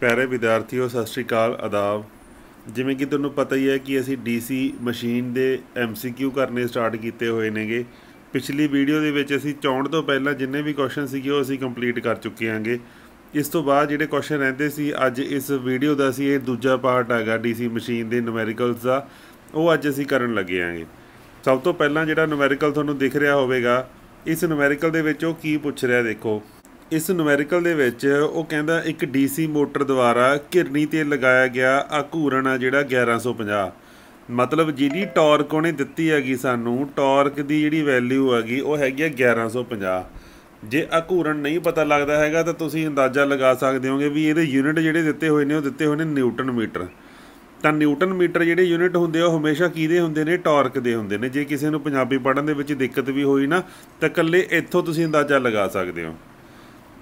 ਪਿਆਰੇ ਵਿਦਿਆਰਥੀਓ ਸਤਿ ਸ਼੍ਰੀ ਅਕਾਲ ਅਦਾਬ ਜਿਵੇਂ ਕਿ ਤੁਹਾਨੂੰ ਪਤਾ ਹੀ ਹੈ ਕਿ ਅਸੀਂ ਡੀਸੀ ਮਸ਼ੀਨ ਦੇ ਐਮਸੀਕਿਊ ਕਰਨੇ ਸਟਾਰਟ ਕੀਤੇ ਹੋਏ ਨੇਗੇ ਪਿਛਲੀ ਵੀਡੀਓ ਦੇ ਵਿੱਚ ਅਸੀਂ ਚੌਣ ਤੋਂ ਪਹਿਲਾਂ ਜਿੰਨੇ ਵੀ ਕੁਐਸਚਨ ਸੀਗੇ ਉਹ ਅਸੀਂ ਕੰਪਲੀਟ ਕਰ ਚੁੱਕੇ ਹਾਂਗੇ ਇਸ ਤੋਂ ਬਾਅਦ ਜਿਹੜੇ ਕੁਐਸਚਨ ਰਹਿੰਦੇ ਸੀ ਅੱਜ ਇਸ ਵੀਡੀਓ ਦਾ ਸੀ ਇਹ ਦੂਜਾ ਪਾਰਟ ਹੈਗਾ ਡੀਸੀ ਮਸ਼ੀਨ ਦੇ ਨਿਊਮੈਰੀਕਲਸ ਦਾ ਉਹ ਅੱਜ ਅਸੀਂ ਕਰਨ ਲੱਗੇ ਹਾਂਗੇ ਸਭ ਤੋਂ ਪਹਿਲਾਂ ਜਿਹੜਾ ਨਿਊਮੈਰੀਕਲ ਤੁਹਾਨੂੰ ਦਿਖ ਰਿਹਾ ਹੋਵੇਗਾ ਇਸ ਨਿਊਮੈਰੀਕਲ ਦੇ ਵਿੱਚ ਉਹ ਕੀ ਪੁੱਛ ਰਿਹਾ ਦੇਖੋ ਇਸ ਨੂਮੈਰੀਕਲ ਦੇ ਵਿੱਚ ਉਹ ਕਹਿੰਦਾ ਇੱਕ ਡੀਸੀ ਮੋਟਰ ਦੁਆਰਾ ਘਿਰਨੀ ਤੇ ਲਗਾਇਆ ਗਿਆ ਆਕੂਰਣ ਆ ਜਿਹੜਾ 1150 ਮਤਲਬ ਜਿਹਦੀ ਟਾਰਕ ਉਹਨੇ ਦਿੱਤੀ ਹੈਗੀ ਸਾਨੂੰ ਟਾਰਕ ਦੀ ਜਿਹੜੀ ਵੈਲਿਊ ਹੈਗੀ ਉਹ ਹੈਗੀ ਆ 1150 ਜੇ ਆਕੂਰਣ ਨਹੀਂ ਪਤਾ ਲੱਗਦਾ ਹੈਗਾ ਤਾਂ ਤੁਸੀਂ ਅੰਦਾਜ਼ਾ ਲਗਾ ਸਕਦੇ ਹੋਗੇ ਵੀ ਇਹਦੇ ਯੂਨਿਟ ਜਿਹੜੇ ਦਿੱਤੇ ਹੋਏ ਨੇ ਉਹ ਦਿੱਤੇ ਹੋਏ ਨੇ ਨਿਊਟਨ ਮੀਟਰ ਤਾਂ ਨਿਊਟਨ ਮੀਟਰ ਜਿਹੜੇ ਯੂਨਿਟ ਹੁੰਦੇ ਆ ਉਹ ਹਮੇਸ਼ਾ ਕਿਹਦੇ ਹੁੰਦੇ ਨੇ ਟਾਰਕ ਦੇ ਹੁੰਦੇ ਨੇ ਜੇ ਕਿਸੇ ਨੂੰ ਪੰਜਾਬੀ ਪੜ੍ਹਨ ਦੇ ਵਿੱਚ ਦਿੱਕਤ ਵੀ ਹੋਈ ਨਾ ਤਾਂ ਇਕੱਲੇ ਇੱਥੋਂ ਤੁਸੀਂ ਅੰਦਾਜ਼ਾ ਲਗਾ ਸਕਦੇ ਹੋ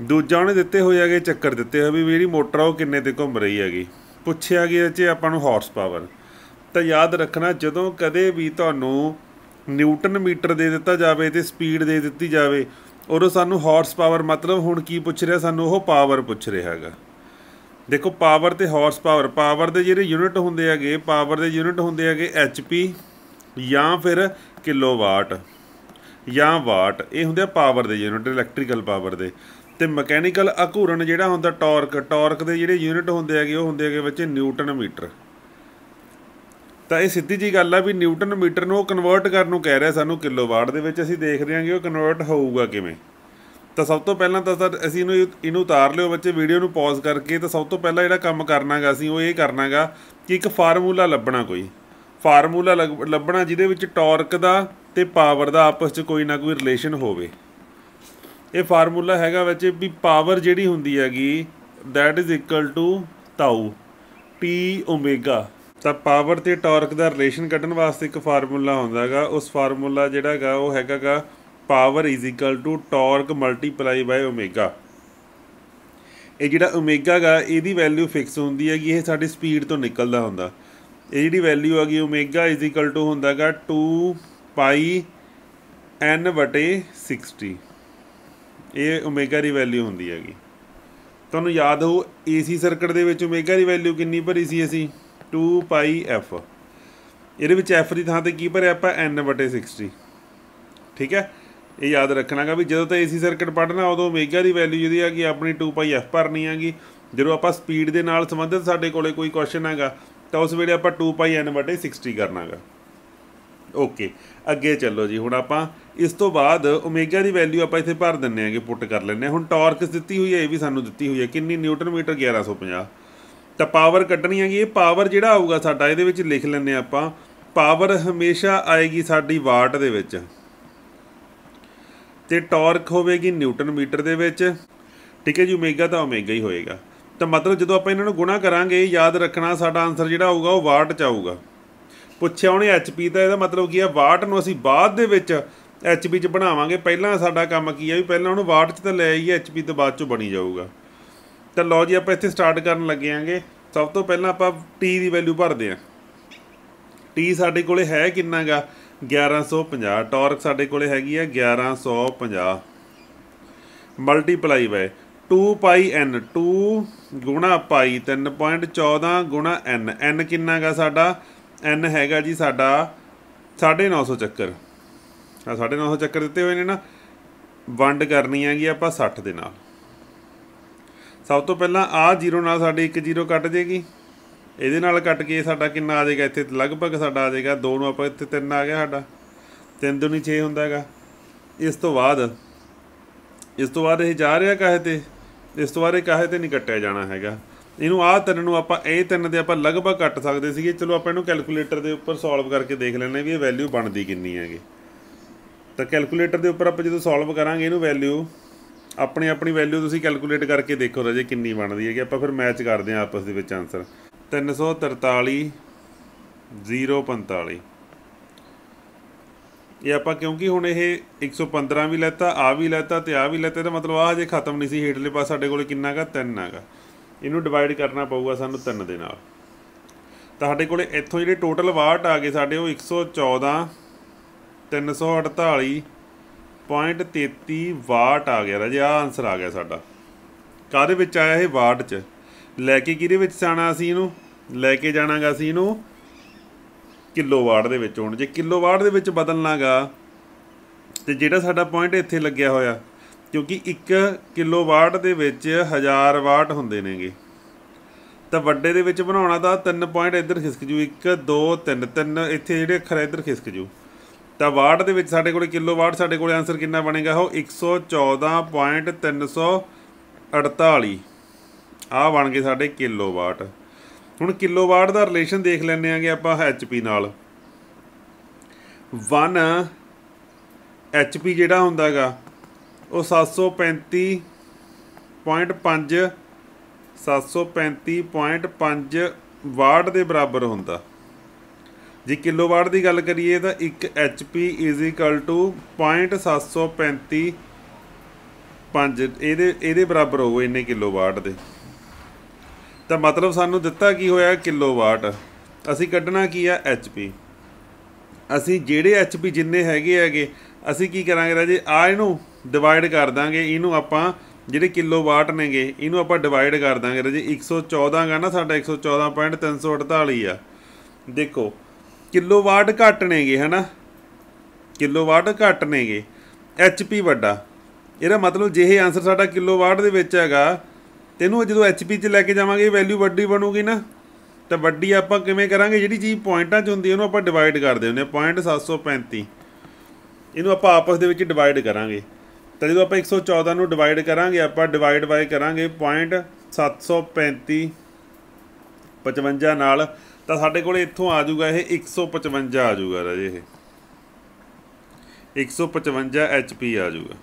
ਦੂਜਾ ਉਹਨੇ ਦਿੱਤੇ ਹੋਏ ਹੈਗੇ ਚੱਕਰ ਦਿੱਤੇ ਹੋਏ ਵੀ ਮੇਰੀ ਮੋਟਰ ਆ ਉਹ ਕਿੰਨੇ ਤੇ ਘੁੰਮ ਰਹੀ ਹੈਗੀ ਪੁੱਛਿਆ ਗਿਆ ਜੇ ਆਪਾਂ ਨੂੰ ਹਾਰਸ ਪਾਵਰ ਤਾਂ ਯਾਦ ਰੱਖਣਾ ਜਦੋਂ ਕਦੇ ਵੀ ਤੁਹਾਨੂੰ ਨਿਊਟਨ ਮੀਟਰ ਦੇ ਦਿੱਤਾ ਜਾਵੇ ਤੇ ਸਪੀਡ ਦੇ ਦਿੱਤੀ ਜਾਵੇ ਉਦੋਂ ਸਾਨੂੰ ਹਾਰਸ ਪਾਵਰ ਮਤਲਬ ਹੁਣ ਕੀ ਪੁੱਛ ਰਿਹਾ ਸਾਨੂੰ ਉਹ ਪਾਵਰ ਪੁੱਛ ਰਿਹਾ ਹੈਗਾ ਦੇਖੋ ਪਾਵਰ ਤੇ ਹਾਰਸ ਪਾਵਰ ਪਾਵਰ ਦੇ ਜਿਹੜੇ ਯੂਨਿਟ ਹੁੰਦੇ ਹੈਗੇ ਪਾਵਰ ਦੇ ਯੂਨਿਟ ਹੁੰਦੇ ਹੈਗੇ ਐਚਪੀ ਜਾਂ ਫਿਰ ਕਿਲੋਵਾਟ ਜਾਂ ਵਾਟ ਇਹ ਹੁੰਦੇ ਆ ਪਾਵਰ ਦੇ ਯੂਨਿਟ ਇਲੈਕਟ੍ਰੀਕਲ ਪਾਵਰ ਦੇ ਤੇ ਮਕੈਨੀਕਲ ਅਕੂਰਨ ਜਿਹੜਾ ਹੁੰਦਾ ਟਾਰਕ ਟਾਰਕ ਦੇ ਜਿਹੜੇ ਯੂਨਿਟ ਹੁੰਦੇ ਹੈਗੇ ਉਹ ਹੁੰਦੇ ਹੈਗੇ ਬੱਚੇ ਨਿਊਟਨ ਮੀਟਰ ਤਾਂ ਇਹ ਸਿੱਧੀ ਜੀ ਗੱਲ ਆ ਵੀ ਨਿਊਟਨ ਮੀਟਰ ਨੂੰ ਕਨਵਰਟ ਕਰਨ ਨੂੰ ਕਹਿ ਰਿਹਾ ਸਾਨੂੰ ਕਿਲੋਵਾਟ ਦੇ ਵਿੱਚ ਅਸੀਂ ਦੇਖ ਰਹੇ ਹਾਂਗੇ ਉਹ ਕਨਵਰਟ ਹੋਊਗਾ ਕਿਵੇਂ ਤਾਂ ਸਭ ਤੋਂ ਪਹਿਲਾਂ ਤਾਂ ਸਰ ਅਸੀਂ ਇਹਨੂੰ ਇਹਨੂੰ ਉਤਾਰ ਲਿਓ ਬੱਚੇ ਵੀਡੀਓ ਨੂੰ ਪੌਜ਼ ਕਰਕੇ ਤਾਂ ਸਭ ਤੋਂ ਪਹਿਲਾਂ ਜਿਹੜਾ ਕੰਮ ਕਰਨਾਗਾ ਅਸੀਂ ਉਹ ਇਹ ਕਰਨਾਗਾ ਕਿ ਇੱਕ ਫਾਰਮੂਲਾ ਲੱਭਣਾ ਕੋਈ ਫਾਰਮੂਲਾ ਲੱਭਣਾ ਜਿਹਦੇ ਵਿੱਚ ਟਾਰਕ ਦਾ ਤੇ ਪਾਵਰ ਦਾ ਆਪਸ ਵਿੱਚ ਕੋਈ ਨਾ ਕੋਈ ਰਿਲੇਸ਼ਨ ਹੋਵੇ ਇਹ ਫਾਰਮੂਲਾ ਹੈਗਾ ਵਿੱਚ ਵੀ ਪਾਵਰ ਜਿਹੜੀ ਹੁੰਦੀ ਹੈਗੀ that is equal to tau T omega ਤਾਂ ਪਾਵਰ ਤੇ ਟਾਰਕ ਦਾ ਰਿਲੇਸ਼ਨ ਕੱਢਣ ਵਾਸਤੇ ਇੱਕ ਫਾਰਮੂਲਾ ਹੁੰਦਾ ਹੈਗਾ ਉਸ ਫਾਰਮੂਲਾ ਜਿਹੜਾ ਹੈਗਾ ਉਹ ਹੈਗਾਗਾ power is equal to torque multiply by omega ਇਹ ਜਿਹੜਾ ਓਮੇਗਾ ਹੈਗਾ ਇਹਦੀ ਵੈਲਿਊ ਫਿਕਸ ਹੁੰਦੀ ਹੈਗੀ ਇਹ ਸਾਡੀ ਸਪੀਡ ਤੋਂ ਨਿਕਲਦਾ ਹੁੰਦਾ ਇਹ ਜਿਹੜੀ ਵੈਲਿਊ ਹੈਗੀ ਓਮੇਗਾ ਇਜ਼ ਇਕੁਅਲ ਟੂ ਹੁੰਦਾਗਾ 2 ਪਾਈ n 60 ਇਹ ਓਮੇਗਾ ਦੀ ਵੈਲਿਊ ਹੁੰਦੀ ਹੈਗੀ ਤੁਹਾਨੂੰ ਯਾਦ ਹੋ ਏਸੀ ਸਰਕਟ ਦੇ ਵਿੱਚ ਓਮੇਗਾ ਦੀ ਵੈਲਿਊ ਕਿੰਨੀ ਭਰੀ ਸੀ ਅਸੀਂ 2 ਪਾਈ ਐਫ ਇਹਦੇ ਵਿੱਚ ਐਫ ਦੀ ਥਾਂ ਤੇ ਕੀ ਭਰਿਆ ਆਪਾਂ n 60 ਠੀਕ ਹੈ ਇਹ ਯਾਦ ਰੱਖਣਾਗਾ ਵੀ ਜਦੋਂ ਤਾਂ ਏਸੀ ਸਰਕਟ ਪੜਨਾ ਉਦੋਂ ਓਮੇਗਾ ਦੀ ਵੈਲਿਊ ਜਿਹੜੀ ਕਿ ਆਪਣੀ 2 ਪਾਈ ਐਫ ਭਰਨੀ ਆਗੀ ਜਦੋਂ ਆਪਾਂ ਸਪੀਡ ਦੇ ਨਾਲ ਸੰਬੰਧਿਤ ਸਾਡੇ ਕੋਲੇ ਕੋਈ ਕੁਐਸਚਨ ਹੈਗਾ ਤਾਂ ਉਸ ਵੇਲੇ ਆਪਾਂ 2 ਪਾਈ n 60 ਕਰਨਾਗਾ ਓਕੇ ਅੱਗੇ ਚੱਲੋ ਜੀ ਹੁਣ ਆਪਾਂ ਇਸ ਤੋਂ ਬਾਅਦ ਓਮੇਗਾ ਦੀ ਵੈਲਿਊ ਆਪਾਂ ਇੱਥੇ ਭਰ ਦਿੰਨੇ ਆਂਗੇ ਪੁੱਟ ਕਰ ਲੈਂਦੇ ਹਾਂ ਹੁਣ ਟਾਰਕ ਦਿੱਤੀ ਹੋਈ ਹੈ ਇਹ ਵੀ ਸਾਨੂੰ ਦਿੱਤੀ ਹੋਈ ਹੈ ਕਿੰਨੀ ਨਿਊਟਨ ਮੀਟਰ 1150 ਤਾਂ ਪਾਵਰ ਕੱਢਣੀ ਹੈਗੀ ਇਹ ਪਾਵਰ ਜਿਹੜਾ ਆਊਗਾ ਸਾਡਾ ਇਹਦੇ ਵਿੱਚ ਲਿਖ ਲੈਂਦੇ ਆਪਾਂ ਪਾਵਰ ਹਮੇਸ਼ਾ ਆਏਗੀ ਸਾਡੀ ਵਾਟ ਦੇ ਵਿੱਚ ਤੇ ਟਾਰਕ ਹੋਵੇਗੀ ਨਿਊਟਨ ਮੀਟਰ ਦੇ ਵਿੱਚ ਠੀਕ ਹੈ ਜੀ ਓਮੇਗਾ ਤਾਂ ਓਮੇਗਾ ਹੀ ਹੋਏਗਾ ਤਾਂ ਮਤਲਬ ਜਦੋਂ ਆਪਾਂ ਇਹਨਾਂ ਨੂੰ ਗੁਣਾ ਕਰਾਂਗੇ ਯਾਦ ਰੱਖਣਾ ਸਾਡਾ ਆਨਸਰ ਜਿਹੜਾ ਆਊਗਾ ਉਹ ਵਾਟ ਚ ਆਊਗਾ ਪੁੱਛਿਆ ਉਹਨੇ ਐਚਪੀ ਦਾ ਇਹਦਾ ਮਤਲਬ ਕੀ ਹੈ ਵਾਟ ਨੂੰ ਅਸੀਂ ਬਾਅਦ ਦੇ ਵਿੱਚ ਐਚਪੀ ਚ ਬਣਾਵਾਂਗੇ ਪਹਿਲਾਂ ਸਾਡਾ ਕੰਮ ਕੀ ਹੈ ਵੀ ਪਹਿਲਾਂ ਉਹਨੂੰ ਵਾਟ ਚ ਤਾਂ ਲੈ ਆਈਏ ਐਚਪੀ ਤੋਂ ਬਾਅਦ ਚੋਂ ਬਣੀ ਜਾਊਗਾ ਤਾਂ ਲਓ ਜੀ ਆਪਾਂ ਇੱਥੇ ਸਟਾਰਟ ਕਰਨ ਲੱਗੇ ਆਂਗੇ ਸਭ ਤੋਂ ਪਹਿਲਾਂ ਆਪਾਂ ਟੀ ਦੀ ਵੈਲਿਊ ਭਰਦੇ ਆਂ ਟੀ ਸਾਡੇ ਕੋਲੇ ਹੈ ਕਿੰਨਾਗਾ 1150 ਟਾਰਕ ਸਾਡੇ ਕੋਲੇ ਹੈਗੀ ਆ 1150 ਮਲਟੀਪਲਾਈ ਬਾਈ 2 ਪਾਈ n 2 ਗੁਣਾ ਪਾਈ 3.14 ਗੁਣਾ n n ਕਿੰਨਾਗਾ ਸਾਡਾ ਐਨ ਹੈਗਾ ਜੀ ਸਾਡਾ 950 ਚੱਕਰ ਆ 950 ਚੱਕਰ ਦਿੱਤੇ ਹੋਏ ਨੇ ਨਾ ਵੰਡ ਕਰਨੀ ਹੈਗੀ ਆਪਾਂ 60 ਦੇ ਨਾਲ ਸਭ ਤੋਂ ਪਹਿਲਾਂ ਆ 0 ਨਾਲ ਸਾਡੀ ਇੱਕ 0 ਕੱਟ ਜੇਗੀ ਇਹਦੇ ਨਾਲ ਕੱਟ ਕੇ ਸਾਡਾ ਕਿੰਨਾ ਆ ਜਾਏਗਾ ਇੱਥੇ ਲਗਭਗ ਸਾਡਾ ਆ ਜਾਏਗਾ 2 ਨੂੰ ਆਪਾਂ ਇੱਥੇ 3 ਆ ਗਿਆ ਸਾਡਾ 3 2 6 ਹੁੰਦਾ ਹੈਗਾ ਇਸ ਤੋਂ ਬਾਅਦ ਇਸ ਤੋਂ ਬਾਅਦ ਇਹ ਜਾ ਰਿਹਾ ਕਾਹੇ ਤੇ ਇਸ ਤੋਂ ਬਾਅਦ ਇਹ ਕਾਹੇ ਤੇ ਨਹੀਂ ਕੱਟਿਆ ਜਾਣਾ ਹੈਗਾ ਇਹਨੂੰ ਆਹ ਤਿੰਨ ਨੂੰ ਆਪਾਂ ਇਹ ਤਿੰਨ ਦੇ ਆਪਾਂ ਲਗਭਗ ਕੱਟ ਸਕਦੇ ਸੀਗੇ ਚਲੋ ਆਪਾਂ ਇਹਨੂੰ ਕੈਲਕੂਲੇਟਰ ਦੇ ਉੱਪਰ ਸੋਲਵ ਕਰਕੇ ਦੇਖ ਲੈਣੇ ਵੀ ਇਹ ਵੈਲਿਊ ਬਣਦੀ ਕਿੰਨੀ ਹੈਗੀ ਤਾਂ ਕੈਲਕੂਲੇਟਰ ਦੇ ਉੱਪਰ ਆਪਾਂ ਜਦੋਂ ਸੋਲਵ ਕਰਾਂਗੇ ਇਹਨੂੰ ਵੈਲਿਊ ਆਪਣੀ ਆਪਣੀ ਵੈਲਿਊ ਤੁਸੀਂ ਕੈਲਕੂਲੇਟ ਕਰਕੇ ਦੇਖੋ ਰਾਜੇ ਕਿੰਨੀ ਬਣਦੀ ਹੈਗੀ ਆਪਾਂ ਫਿਰ ਮੈਚ ਕਰਦੇ ਆ ਆਪਸ ਦੇ ਵਿੱਚ ਆਨਸਰ 343 045 ਇਹ ਆਪਾਂ ਕਿਉਂਕਿ ਹੁਣ ਇਹ 115 ਵੀ ਲੈਤਾ ਆ ਵੀ ਲੈਤਾ ਤੇ ਆ ਵੀ ਲੈਤਾ ਤਾਂ ਮਤਲਬ ਆ ਜੇ ਖਤਮ ਨਹੀਂ ਸੀ ਹੇਠਲੇ ਪਾਸ ਸਾਡੇ ਕੋਲ ਕਿੰਨਾ ਹੈਗਾ 3 ਹੈਗਾ ਇਹਨੂੰ ਡਿਵਾਈਡ ਕਰਨਾ ਪਊਗਾ ਸਾਨੂੰ 3 ਦੇ ਨਾਲ ਤੁਹਾਡੇ ਕੋਲੇ ਇੱਥੋਂ ਜਿਹੜੇ ਟੋਟਲ ਵਾਟ ਆ ਗਏ ਸਾਡੇ ਉਹ 114 348.33 ਵਾਟ ਆ ਗਿਆ ਰਾਜੇ ਆ ਆਨਸਰ ਆ ਗਿਆ ਸਾਡਾ ਕਾਦੇ ਵਿੱਚ ਆਇਆ ਇਹ ਵਾਟ ਚ ਲੈ ਕੇ ਕਿਹਦੇ ਵਿੱਚ ਜਾਣਾ ਸੀ ਇਹਨੂੰ ਲੈ ਕੇ ਜਾਣਾਗਾ ਸੀ ਇਹਨੂੰ ਕਿਲੋਵਾਟ ਦੇ ਵਿੱਚ ਹੁਣ ਜੇ ਕਿਲੋਵਾਟ ਦੇ ਵਿੱਚ ਬਦਲਣਾਗਾ ਤੇ ਜਿਹੜਾ ਸਾਡਾ ਪੁਆਇੰਟ ਇੱਥੇ ਲੱਗਿਆ ਹੋਇਆ ਕਿਉਂਕਿ 1 ਕਿਲੋਵਾਟ ਦੇ ਵਿੱਚ 1000 ਵਾਟ ਹੁੰਦੇ ਨੇਗੇ ਤਾਂ ਵੱਡੇ ਦੇ ਵਿੱਚ ਬਣਾਉਣਾ ਤਾਂ 3 ਪੁਆਇੰਟ ਇੱਧਰ ਖਿਸਕ ਜੂ 1 2 3 3 ਇੱਥੇ ਜਿਹੜੇ ਅੱਖਰ ਇੱਧਰ ਖਿਸਕ ਜੂ ਤਾਂ ਵਾਟ ਦੇ ਵਿੱਚ ਸਾਡੇ ਕੋਲ ਕਿਲੋਵਾਟ ਸਾਡੇ ਕੋਲ ਆਨਸਰ ਕਿੰਨਾ ਬਣੇਗਾ ਉਹ 114.348 ਆ ਬਣ ਗਏ ਸਾਡੇ ਕਿਲੋਵਾਟ ਹੁਣ ਕਿਲੋਵਾਟ ਦਾ ਰਿਲੇਸ਼ਨ ਦੇਖ ਲੈਣੇ ਆਗੇ ਆਪਾਂ ਐਚਪੀ ਨਾਲ 1 ਐਚਪੀ ਜਿਹੜਾ ਹੁੰਦਾਗਾ ਉਹ 735.5 735.5 ਵਾਟ ਦੇ ਬਰਾਬਰ ਹੁੰਦਾ ਜੇ ਕਿਲੋਵਾਟ ਦੀ ਗੱਲ ਕਰੀਏ ਤਾਂ 1 HP 0.735 5 ਇਹਦੇ ਇਹਦੇ ਬਰਾਬਰ ਹੋਊ ਇੰਨੇ ਕਿਲੋਵਾਟ ਦੇ ਤਾਂ ਮਤਲਬ ਸਾਨੂੰ ਦਿੱਤਾ ਕੀ ਹੋਇਆ ਕਿਲੋਵਾਟ ਅਸੀਂ ਕੱਢਣਾ ਕੀ ਆ HP ਅਸੀਂ ਜਿਹੜੇ HP ਜਿੰਨੇ ਹੈਗੇ ਹੈਗੇ ਅਸੀਂ ਕੀ ਕਰਾਂਗੇ ਰਾਜੇ ਆ ਇਹਨੂੰ ਡਿਵਾਈਡ ਕਰ ਦਾਂਗੇ ਇਹਨੂੰ ਆਪਾਂ ਜਿਹੜੇ ਕਿਲੋਵਾਟ ਨੇਗੇ ਇਹਨੂੰ ਆਪਾਂ ਡਿਵਾਈਡ ਕਰ ਦਾਂਗੇ ਰਜੇ 114 ਗਾ ਨਾ ਸਾਡਾ 114.348 ਆ ਦੇਖੋ ਕਿਲੋਵਾਟ ਘੱਟ ਨੇਗੇ ਹਨਾ ਕਿਲੋਵਾਟ ਘੱਟ ਨੇਗੇ ਐਚਪੀ ਵੱਡਾ ਇਹਦਾ ਮਤਲਬ ਜੇ ਇਹ ਆਨਸਰ ਸਾਡਾ ਕਿਲੋਵਾਟ ਦੇ ਵਿੱਚ ਹੈਗਾ ਤੈਨੂੰ ਜਦੋਂ ਐਚਪੀ 'ਚ ਲੈ ਕੇ ਜਾਵਾਂਗੇ ਵੈਲਿਊ ਵੱਡੀ ਬਣੂਗੀ ਨਾ ਤਾਂ ਵੱਡੀ ਆਪਾਂ ਕਿਵੇਂ ਕਰਾਂਗੇ ਜਿਹੜੀ ਚੀਜ਼ ਪੁਆਇੰਟਾਂ 'ਚ ਹੁੰਦੀ ਉਹਨੂੰ ਆਪਾਂ ਡਿਵਾਈਡ ਕਰਦੇ ਹੁੰਦੇ ਆ 0.735 ਇਹਨੂੰ ਆਪਾਂ ਆਪਸ ਦੇ ਵਿੱਚ ਡਿਵਾਈਡ ਕਰਾਂਗੇ ਤਾਂ ਜਦੋਂ ਆਪਾਂ 114 ਨੂੰ ਡਿਵਾਈਡ ਕਰਾਂਗੇ ਆਪਾਂ ਡਿਵਾਈਡ ਬਾਈ ਕਰਾਂਗੇ 0.735 55 ਨਾਲ ਤਾਂ ਸਾਡੇ ਕੋਲ ਇੱਥੋਂ ਆ ਜਾਊਗਾ ਇਹ 155 ਆ ਜਾਊਗਾ ਰਾਜੇ ਇਹ 155 ਐਚਪੀ ਆ ਜਾਊਗਾ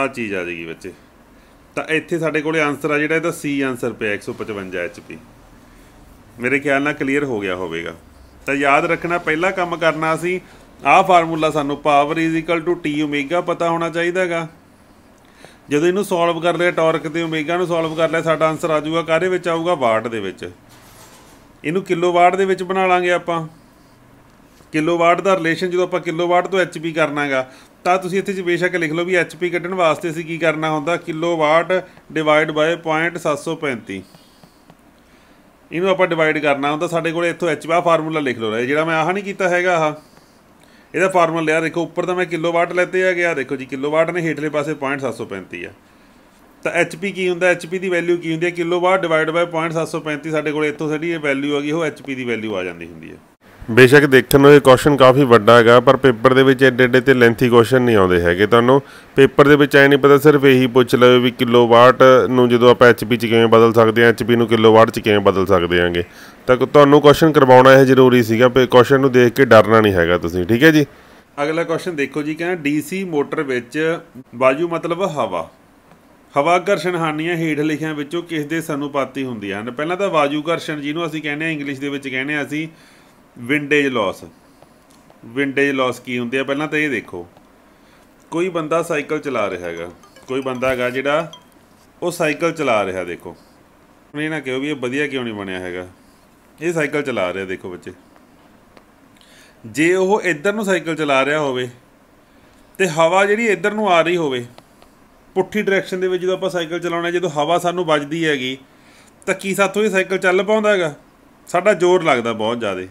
ਆ ਚੀਜ਼ ਆ ਜਾਏਗੀ ਬੱਚੇ ਤਾਂ ਇੱਥੇ ਸਾਡੇ ਕੋਲੇ ਆਨਸਰ ਆ ਜਿਹੜਾ ਇਹਦਾ ਸੀ ਆਨਸਰ ਪਿਆ 155 ਐਚਪੀ ਮੇਰੇ ਖਿਆਲ ਨਾਲ ਕਲੀਅਰ ਹੋ ਗਿਆ ਹੋਵੇਗਾ ਤਾਂ ਯਾਦ ਰੱਖਣਾ ਪਹਿਲਾ ਕੰਮ ਕਰਨਾ ਸੀ ਆ ਫਾਰਮੂਲਾ ਸਾਨੂੰ power is equal to T omega ਪਤਾ ਹੋਣਾ ਚਾਹੀਦਾਗਾ ਜਦੋਂ ਇਹਨੂੰ ਸੋਲਵ ਕਰ ਲਿਆ ਟਾਰਕ ਤੇ ਓਮੇਗਾ ਨੂੰ ਸੋਲਵ ਕਰ ਲਿਆ ਸਾਡਾ ਆਨਸਰ ਆ ਜਾਊਗਾ ਕਾਹਦੇ ਵਿੱਚ ਆਊਗਾ ਵਾਟ ਦੇ ਵਿੱਚ ਇਹਨੂੰ ਕਿਲੋਵਾਟ ਦੇ ਵਿੱਚ ਬਣਾ ਲਾਂਗੇ ਆਪਾਂ ਕਿਲੋਵਾਟ ਦਾ ਰਿਲੇਸ਼ਨ ਜਦੋਂ ਆਪਾਂ ਕਿਲੋਵਾਟ ਤੋਂ ਐਚਪੀ ਕਰਨਾਗਾ ਤਾਂ ਤੁਸੀਂ ਇੱਥੇ ਚ ਬੇਸ਼ੱਕ ਲਿਖ ਲਓ ਵੀ ਐਚਪੀ ਕੱਢਣ ਵਾਸਤੇ ਅਸੀਂ ਕੀ ਕਰਨਾ ਹੁੰਦਾ ਕਿਲੋਵਾਟ ਡਿਵਾਈਡ ਬਾਈ 0.735 ਇਹਨੂੰ ਆਪਾਂ ਡਿਵਾਈਡ ਕਰਨਾ ਹੁੰਦਾ ਸਾਡੇ ਕੋਲ ਇੱਥੋਂ ਐਚਪੀ ਆ ਫਾਰਮੂਲਾ ਲਿਖ ਲਓ ਜਿਹੜਾ ਮੈਂ ਆਹ ਨਹੀਂ ਕੀਤਾ ਹੈਗਾ ਆਹ ਇਹਦਾ ਫਾਰਮੂਲਾ ਲਿਆ ਦੇਖੋ ਉੱਪਰ ਤਾਂ ਮੈਂ ਕਿਲੋਵਾਟ ਲੈਤੇ ਆ ਗਿਆ ਦੇਖੋ ਜੀ ਕਿਲੋਵਾਟ ਨੇ ਹੇਠਲੇ ਪਾਸੇ 0.735 ਆ ਤਾਂ ਐਚਪੀ ਕੀ ਹੁੰਦਾ ਐਚਪੀ ਦੀ ਵੈਲਿਊ ਕੀ ਹੁੰਦੀ ਹੈ ਕਿਲੋਵਾਟ ਡਿਵਾਈਡ ਬਾਈ 0.735 ਸਾਡੇ ਕੋਲ ਇੱਥੋਂ ਸਾਡੀ ਇਹ ਵੈਲਿਊ ਆ ਗਈ ਉਹ ਐਚਪੀ ਦੀ ਵੈਲਿਊ ਆ ਜਾਂਦੀ ਹੁੰਦੀ ਹੈ ਬੇਸ਼ੱਕ ਦੇਖਣ ਨੂੰ ਇਹ ਕੁਐਸਚਨ ਕਾਫੀ ਵੱਡਾ ਹੈਗਾ ਪਰ ਪੇਪਰ ਦੇ ਵਿੱਚ ਐਡੇ ਐਡੇ ਤੇ ਲੈਂਥੀ ਕੁਐਸਚਨ ਨਹੀਂ ਆਉਂਦੇ ਹੈਗੇ ਤੁਹਾਨੂੰ ਪੇਪਰ ਦੇ ਵਿੱਚ ਐ ਨਹੀਂ ਪਤਾ ਸਿਰਫ ਇਹੀ ਪੁੱਛ ਲਵੇ ਵੀ ਕਿਲੋਵਾਟ ਨੂੰ ਜਦੋਂ ਆਪਾਂ ਐਚਪੀ ਚ ਕਿਵੇਂ ਬਦਲ ਸਕਦੇ ਹਾਂ ਐਚਪੀ ਨੂੰ ਕਿਲੋਵਾਟ ਚ ਕਿਵੇਂ ਬਦਲ ਸਕਦੇ ਹਾਂਗੇ ਤਾਂ ਤੁਹਾਨੂੰ ਕੁਐਸਚਨ ਕਰਵਾਉਣਾ ਇਹ ਜ਼ਰੂਰੀ ਸੀਗਾ ਪਰ ਕੁਐਸਚਨ ਨੂੰ ਦੇਖ ਕੇ ਡਰਨਾ ਨਹੀਂ ਹੈਗਾ ਤੁਸੀਂ ਠੀਕ ਹੈ ਜੀ ਅਗਲਾ ਕੁਐਸਚਨ ਦੇਖੋ ਜੀ ਕਹਿੰਦਾ ਡੀਸੀ ਮੋਟਰ ਵਿੱਚ ਵਾਯੂ ਮਤਲਬ ਹਵਾ ਹਵਾ ਘਰਸ਼ਣ ਹਾਨੀਆਂ ਹੇਠ ਲਿਖਿਆਂ ਵਿੱਚੋਂ ਕਿਸ ਦੇ ਪਾਤੀ ਹੁੰਦੀਆਂ ਹਨ ਪਹਿਲਾਂ ਤਾਂ ਵਾਯੂ ਘਰਸ਼ਣ ਜਿਹਨੂੰ ਅਸੀਂ ਕਹਿੰਦੇ ਆ ਇੰਗਲਿਸ਼ ਦੇ ਵਿੱਚ ਕਹਿੰਦੇ ਆ ਅਸੀਂ ਵਿੰਡੇਜ ਲਾਸ ਵਿੰਡੇਜ ਲਾਸ ਕੀ ਹੁੰਦੀ ਹੈ ਪਹਿਲਾਂ ਤਾਂ ਇਹ ਦੇਖੋ ਕੋਈ ਬੰਦਾ ਸਾਈਕਲ ਚਲਾ ਰਿਹਾ ਹੈਗਾ ਕੋਈ ਬੰਦਾ ਹੈਗਾ ਜਿਹੜਾ ਉਹ ਸਾਈਕਲ ਚਲਾ ਰਿਹਾ ਦੇਖੋ ਨਹੀਂ ਇਹ ਨਾ ਕਿਹਾ ਵੀ ਇਹ ਵਧੀਆ ਕਿਉਂ ਨਹੀਂ ਬਣਿਆ ਹੈਗਾ ਇਹ ਸਾਈਕਲ ਚਲਾ ਰਿਹਾ ਦੇਖੋ ਬੱਚੇ ਜੇ ਉਹ ਇੱਧਰ ਨੂੰ ਸਾਈਕਲ ਚਲਾ ਰਿਹਾ ਹੋਵੇ ਤੇ ਹਵਾ ਜਿਹੜੀ ਇੱਧਰ ਨੂੰ ਆ ਰਹੀ ਹੋਵੇ ਪੁੱਠੀ ਡਾਇਰੈਕਸ਼ਨ ਦੇ ਵਿੱਚ ਜਦੋਂ ਆਪਾਂ ਸਾਈਕਲ ਚਲਾਉਣਾ ਜਦੋਂ ਹਵਾ ਸਾਨੂੰ ਵੱਜਦੀ ਹੈਗੀ ਤਾਂ ਕੀ ਸਾਥੋਂ ਇਹ ਸਾਈਕਲ ਚੱਲ ਪਾਉਂਦਾ ਹੈਗਾ ਸਾਡਾ ਜ਼ੋਰ ਲੱਗਦਾ ਬਹੁਤ ਜ਼ਿਆਦਾ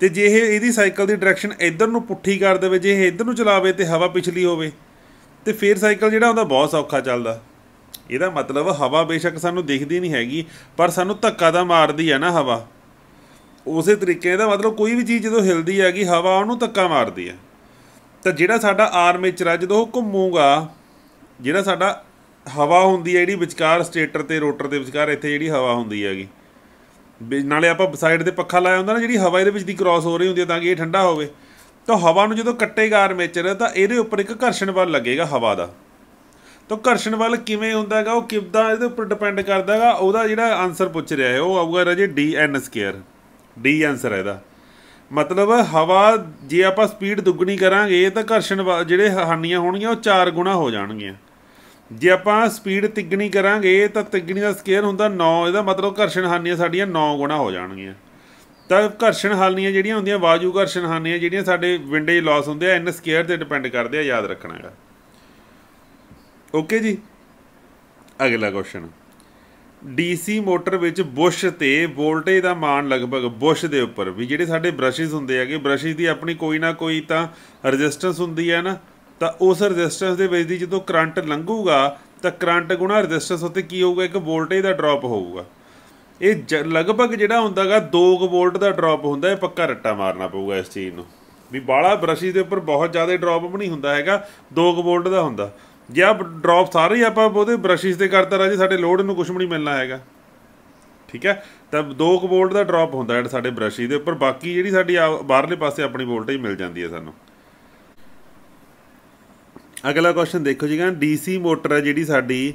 ਤੇ ਜੇ ਇਹ ਇਹਦੀ ਸਾਈਕਲ ਦੀ ਡਾਇਰੈਕਸ਼ਨ ਇੱਧਰ ਨੂੰ ਪੁੱਠੀ ਕਰ ਦੇਵੇ ਜੇ ਇਹ ਇੱਧਰ ਨੂੰ ਚਲਾਵੇ ਤੇ ਹਵਾ ਪਿਛਲੀ ਹੋਵੇ ਤੇ ਫੇਰ ਸਾਈਕਲ ਜਿਹੜਾ ਹੁੰਦਾ ਬਹੁਤ ਸੌਖਾ ਚੱਲਦਾ ਇਹਦਾ ਮਤਲਬ ਹਵਾ ਬੇਸ਼ੱਕ ਸਾਨੂੰ ਦਿਖਦੀ ਨਹੀਂ ਹੈਗੀ ਪਰ ਸਾਨੂੰ ਧੱਕਾ ਤਾਂ ਮਾਰਦੀ ਹੈ ਨਾ ਹਵਾ ਉਸੇ ਤਰੀਕੇ ਦਾ ਮਤਲਬ ਕੋਈ ਵੀ ਚੀਜ਼ ਜਦੋਂ ਹਿਲਦੀ ਹੈਗੀ ਹਵਾ ਉਹਨੂੰ ਧੱਕਾ ਮਾਰਦੀ ਹੈ ਤਾਂ ਜਿਹੜਾ ਸਾਡਾ ਆਰਮੇਚਰ ਆ ਜਦੋਂ ਉਹ ਘੁੰਮੂਗਾ ਜਿਹੜਾ ਸਾਡਾ ਹਵਾ ਹੁੰਦੀ ਹੈ ਜਿਹੜੀ ਵਿਚਕਾਰ ਸਟੇਟਰ ਤੇ ਰੋਟਰ ਦੇ ਵਿਚਕਾਰ ਇੱਥੇ ਜਿਹੜੀ ਹਵਾ ਹੁੰਦੀ ਹੈਗੀ ਨਾਲੇ ਆਪਾਂ ਸਾਈਡ ਦੇ ਪੱਖਾ ਲਾਇਆ ਹੁੰਦਾ ਨਾ ਜਿਹੜੀ ਹਵਾ ਇਹਦੇ ਵਿੱਚ ਦੀ ਕ੍ਰਾਸ ਹੋ ਰਹੀ ਹੁੰਦੀ ਹੈ ਤਾਂ ਕਿ ਇਹ ਠੰਡਾ ਹੋਵੇ ਤਾਂ ਹਵਾ ਨੂੰ ਜਦੋਂ ਕੱਟੇਗਾ ਆਰਮੇਚਰ ਤਾਂ ਇਹਦੇ ਉੱਪਰ ਇੱਕ ਘਰਸ਼ਣ ਬਲ ਲੱਗੇਗਾ ਹਵਾ ਦਾ ਤਾਂ ਘਰਸ਼ਣ ਬਲ ਕਿਵੇਂ ਹੁੰਦਾ ਹੈਗਾ ਉਹ ਕਿਦਾਂ ਇਹਦੇ ਉੱਪਰ ਡਿਪੈਂਡ ਕਰਦਾ ਹੈਗਾ ਉਹਦਾ ਜਿਹੜਾ ਆਨਸਰ ਪੁੱਛ ਰਿਹਾ ਹੈ ਉਹ ਆਊਗਾ ਰਾਜੇ D N square D answer ਹੈ ਇਹਦਾ ਮਤਲਬ ਹਵਾ ਜੇ ਆਪਾਂ ਸਪੀਡ ਦੁੱਗਣੀ ਕਰਾਂਗੇ ਤਾਂ ਘਰਸ਼ਣ ਜਿਹੜੇ ਹਾਨੀਆਂ ਹੋਣਗੀਆਂ ਉਹ 4 ਗੁਣਾ ਹੋ ਜਾਣਗੀਆਂ ਜੇ ਆਪਾਂ ਸਪੀਡ ਤਿੱਗਣੀ ਕਰਾਂਗੇ ਤਾਂ ਤਿੱਗਣੀ ਦਾ ਸਕੇਅਰ ਹੁੰਦਾ 9 ਇਹਦਾ ਮਤਲਬ ਘਰਸ਼ਣ ਹਾਨੀਆਂ ਸਾਡੀਆਂ 9 ਗੁਣਾ ਹੋ ਜਾਣਗੀਆਂ ਤਾਂ ਘਰਸ਼ਣ ਹਾਨੀਆਂ ਜਿਹੜੀਆਂ ਹੁੰਦੀਆਂ ਬਾਜੂ ਘਰਸ਼ਣ ਹਾਨੀਆਂ ਜਿਹੜੀਆਂ ਸਾਡੇ ਵਿੰਡੇਜ ਲਾਸ ਹੁੰਦੇ ਆ ਐਨ ਸਕੇਅਰ ਤੇ ਡਿਪੈਂਡ ਕਰਦੇ ਆ ਯਾਦ ਰੱਖਣਾ ਹੈਗਾ ਓਕੇ ਜੀ ਅਗਲਾ ਕੁਐਸਚਨ ਡੀਸੀ ਮੋਟਰ ਵਿੱਚ ਬੁਸ਼ ਤੇ ਵੋਲਟੇਜ ਦਾ ਮਾਨ ਲਗਭਗ ਬੁਸ਼ ਦੇ ਉੱਪਰ ਵੀ ਜਿਹੜੇ ਸਾਡੇ ਬ੍ਰਸ਼ਿਸ ਹੁੰਦੇ ਆਗੇ ਬ੍ਰਸ਼ਿਸ ਦੀ ਆਪਣੀ ਕੋਈ ਨਾ ਕੋਈ ਤਾਂ ਰੈਜ਼ਿਸਟੈਂਸ ਹੁੰਦੀ ਹੈ ਨਾ ਤਾਂ ਉਸ ਰੈਜ਼ਿਸਟੈਂਸ ਦੇ ਵਿੱਚ ਦੀ ਜਦੋਂ ਕਰੰਟ ਲੰਘੂਗਾ ਤਾਂ ਕਰੰਟ ਗੁਣਾ ਰੈਜ਼ਿਸਟੈਂਸ ਉੱਤੇ ਕੀ ਹੋਊਗਾ ਇੱਕ ਵੋਲਟੇਜ ਦਾ ਡ੍ਰੌਪ ਹੋਊਗਾ ਇਹ ਲਗਭਗ ਜਿਹੜਾ ਹੁੰਦਾਗਾ 2 ਵੋਲਟ ਦਾ ਡ੍ਰੌਪ ਹੁੰਦਾ ਇਹ ਪੱਕਾ ਰੱਟਾ ਮਾਰਨਾ ਪਊਗਾ ਇਸ ਚੀਜ਼ ਨੂੰ ਵੀ ਬਾਲਾ ਬ੍ਰਸ਼ੀ ਦੇ ਉੱਪਰ ਬਹੁਤ ਜ਼ਿਆਦਾ ਡ੍ਰੌਪ ਵੀ ਨਹੀਂ ਹੁੰਦਾ ਹੈਗਾ 2 ਵੋਲਟ ਦਾ ਹੁੰਦਾ ਜੇ ਆ ਡ੍ਰੌਪ ਸਾਰੇ ਹੀ ਆਪਾਂ ਉਹਦੇ ਬ੍ਰਸ਼ਿਸ਼ ਤੇ ਕਰਤਾ ਰਾਜੀ ਸਾਡੇ ਲੋਡ ਨੂੰ ਕੁਝ ਵੀ ਨਹੀਂ ਮਿਲਣਾ ਹੈਗਾ ਠੀਕ ਹੈ ਤਾਂ 2 ਵੋਲਟ ਦਾ ਡ੍ਰੌਪ ਹੁੰਦਾ ਜਿਹੜਾ ਸਾਡੇ ਬ੍ਰਸ਼ੀ ਦੇ ਉੱਪਰ ਬਾਕੀ ਜਿਹੜੀ ਸਾਡੀ ਬਾਹਰਲੇ ਪਾਸੇ ਆਪਣੀ ਵੋਲਟੇਜ ਮਿਲ ਜਾਂਦੀ ਹੈ ਸਾਨੂੰ ਅਗਲਾ ਕੁਐਸਚਨ ਦੇਖੋ ਜੀ ਕਹਿੰਦਾ ਡੀਸੀ ਮੋਟਰ ਹੈ ਜਿਹੜੀ ਸਾਡੀ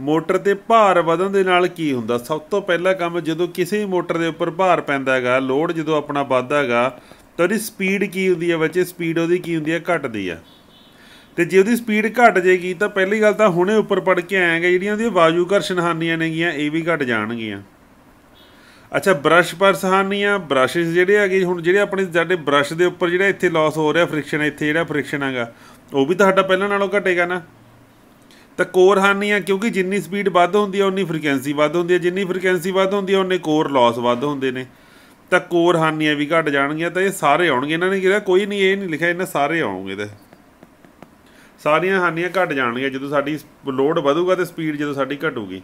ਮੋਟਰ ਤੇ ਭਾਰ ਵਧਣ ਦੇ ਨਾਲ ਕੀ ਹੁੰਦਾ ਸਭ ਤੋਂ ਪਹਿਲਾ ਕੰਮ ਜਦੋਂ ਕਿਸੇ ਮੋਟਰ ਦੇ ਉੱਪਰ ਭਾਰ ਪੈਂਦਾ ਹੈਗਾ ਲੋਡ ਜਦੋਂ ਆਪਣਾ ਵੱਧਦਾ ਹੈਗਾ ਤਾਂ ਉਹਦੀ ਸਪੀਡ ਕੀ ਹੁੰਦੀ ਹੈ ਬੱਚੇ ਸਪੀਡ ਉਹਦੀ ਕੀ ਹੁੰਦੀ ਹੈ ਘਟਦੀ ਆ ਤੇ ਜੇ ਉਹਦੀ ਸਪੀਡ ਘਟ ਜੇਗੀ ਤਾਂ ਪਹਿਲੀ ਗੱਲ ਤਾਂ ਹੁਣੇ ਉੱਪਰ ਪੜ ਕੇ ਆਏਗਾ ਜਿਹੜੀਆਂ ਉਹਦੀਆਂ ਬਾਜੂ ਘਰਸ਼ਣ ਹਾਨੀਆਂ ਨੇਗੀਆਂ ਇਹ ਵੀ ਘਟ ਜਾਣਗੀਆਂ ਅੱਛਾ ਬ੍ਰਸ਼ ਪਰ ਸਹਾਨੀਆਂ ਬ੍ਰਸ਼ਸ ਜਿਹੜੇ ਹੈਗੇ ਹੁਣ ਜਿਹੜੇ ਆਪਣੇ ਸਾਡੇ ਬ੍ਰਸ਼ ਦੇ ਉੱਪਰ ਜਿਹੜਾ ਇੱਥੇ ਲਾਸ ਹੋ ਰਿਹਾ ਫ੍ਰਿਕਸ਼ਨ ਇੱਥੇ ਜਿਹੜਾ ਫ੍ਰਿਕਸ਼ਨ ਹੈਗਾ ਉਹ ਵੀ ਤੁਹਾਡਾ ਪਹਿਲਾਂ ਨਾਲੋਂ ਘਟੇਗਾ ਨਾ ਤਾਂ ਕੋਰ ਹਾਨੀ ਆ ਕਿਉਂਕਿ ਜਿੰਨੀ ਸਪੀਡ ਵੱਧ ਹੁੰਦੀ ਹੈ ਉਨੀ ਫ੍ਰੀਕੁਐਂਸੀ ਵੱਧ ਹੁੰਦੀ ਹੈ ਜਿੰਨੀ ਫ੍ਰੀਕੁਐਂਸੀ ਵੱਧ ਹੁੰਦੀ ਹੈ ਉਨੇ ਕੋਰ ਲਾਸ ਵੱਧ ਹੁੰਦੇ ਨੇ ਤਾਂ ਕੋਰ ਹਾਨੀਆਂ ਵੀ ਘਟ ਜਾਣਗੀਆਂ ਤਾਂ ਇਹ ਸਾਰੇ ਆਉਣਗੇ ਇਹਨਾਂ ਨੇ ਕਿਹਾ ਕੋਈ ਨਹੀਂ ਇਹ ਨਹੀਂ ਲਿਖਿਆ ਇਹਨਾਂ ਸਾਰੇ ਆਉਣਗੇ ਤੇ ਸਾਰੀਆਂ ਹਾਨੀਆਂ ਘਟ ਜਾਣਗੀਆਂ ਜਦੋਂ ਸਾਡੀ ਲੋਡ ਵਧੂਗਾ ਤੇ ਸਪੀਡ ਜਦੋਂ ਸਾਡੀ ਘਟੂਗੀ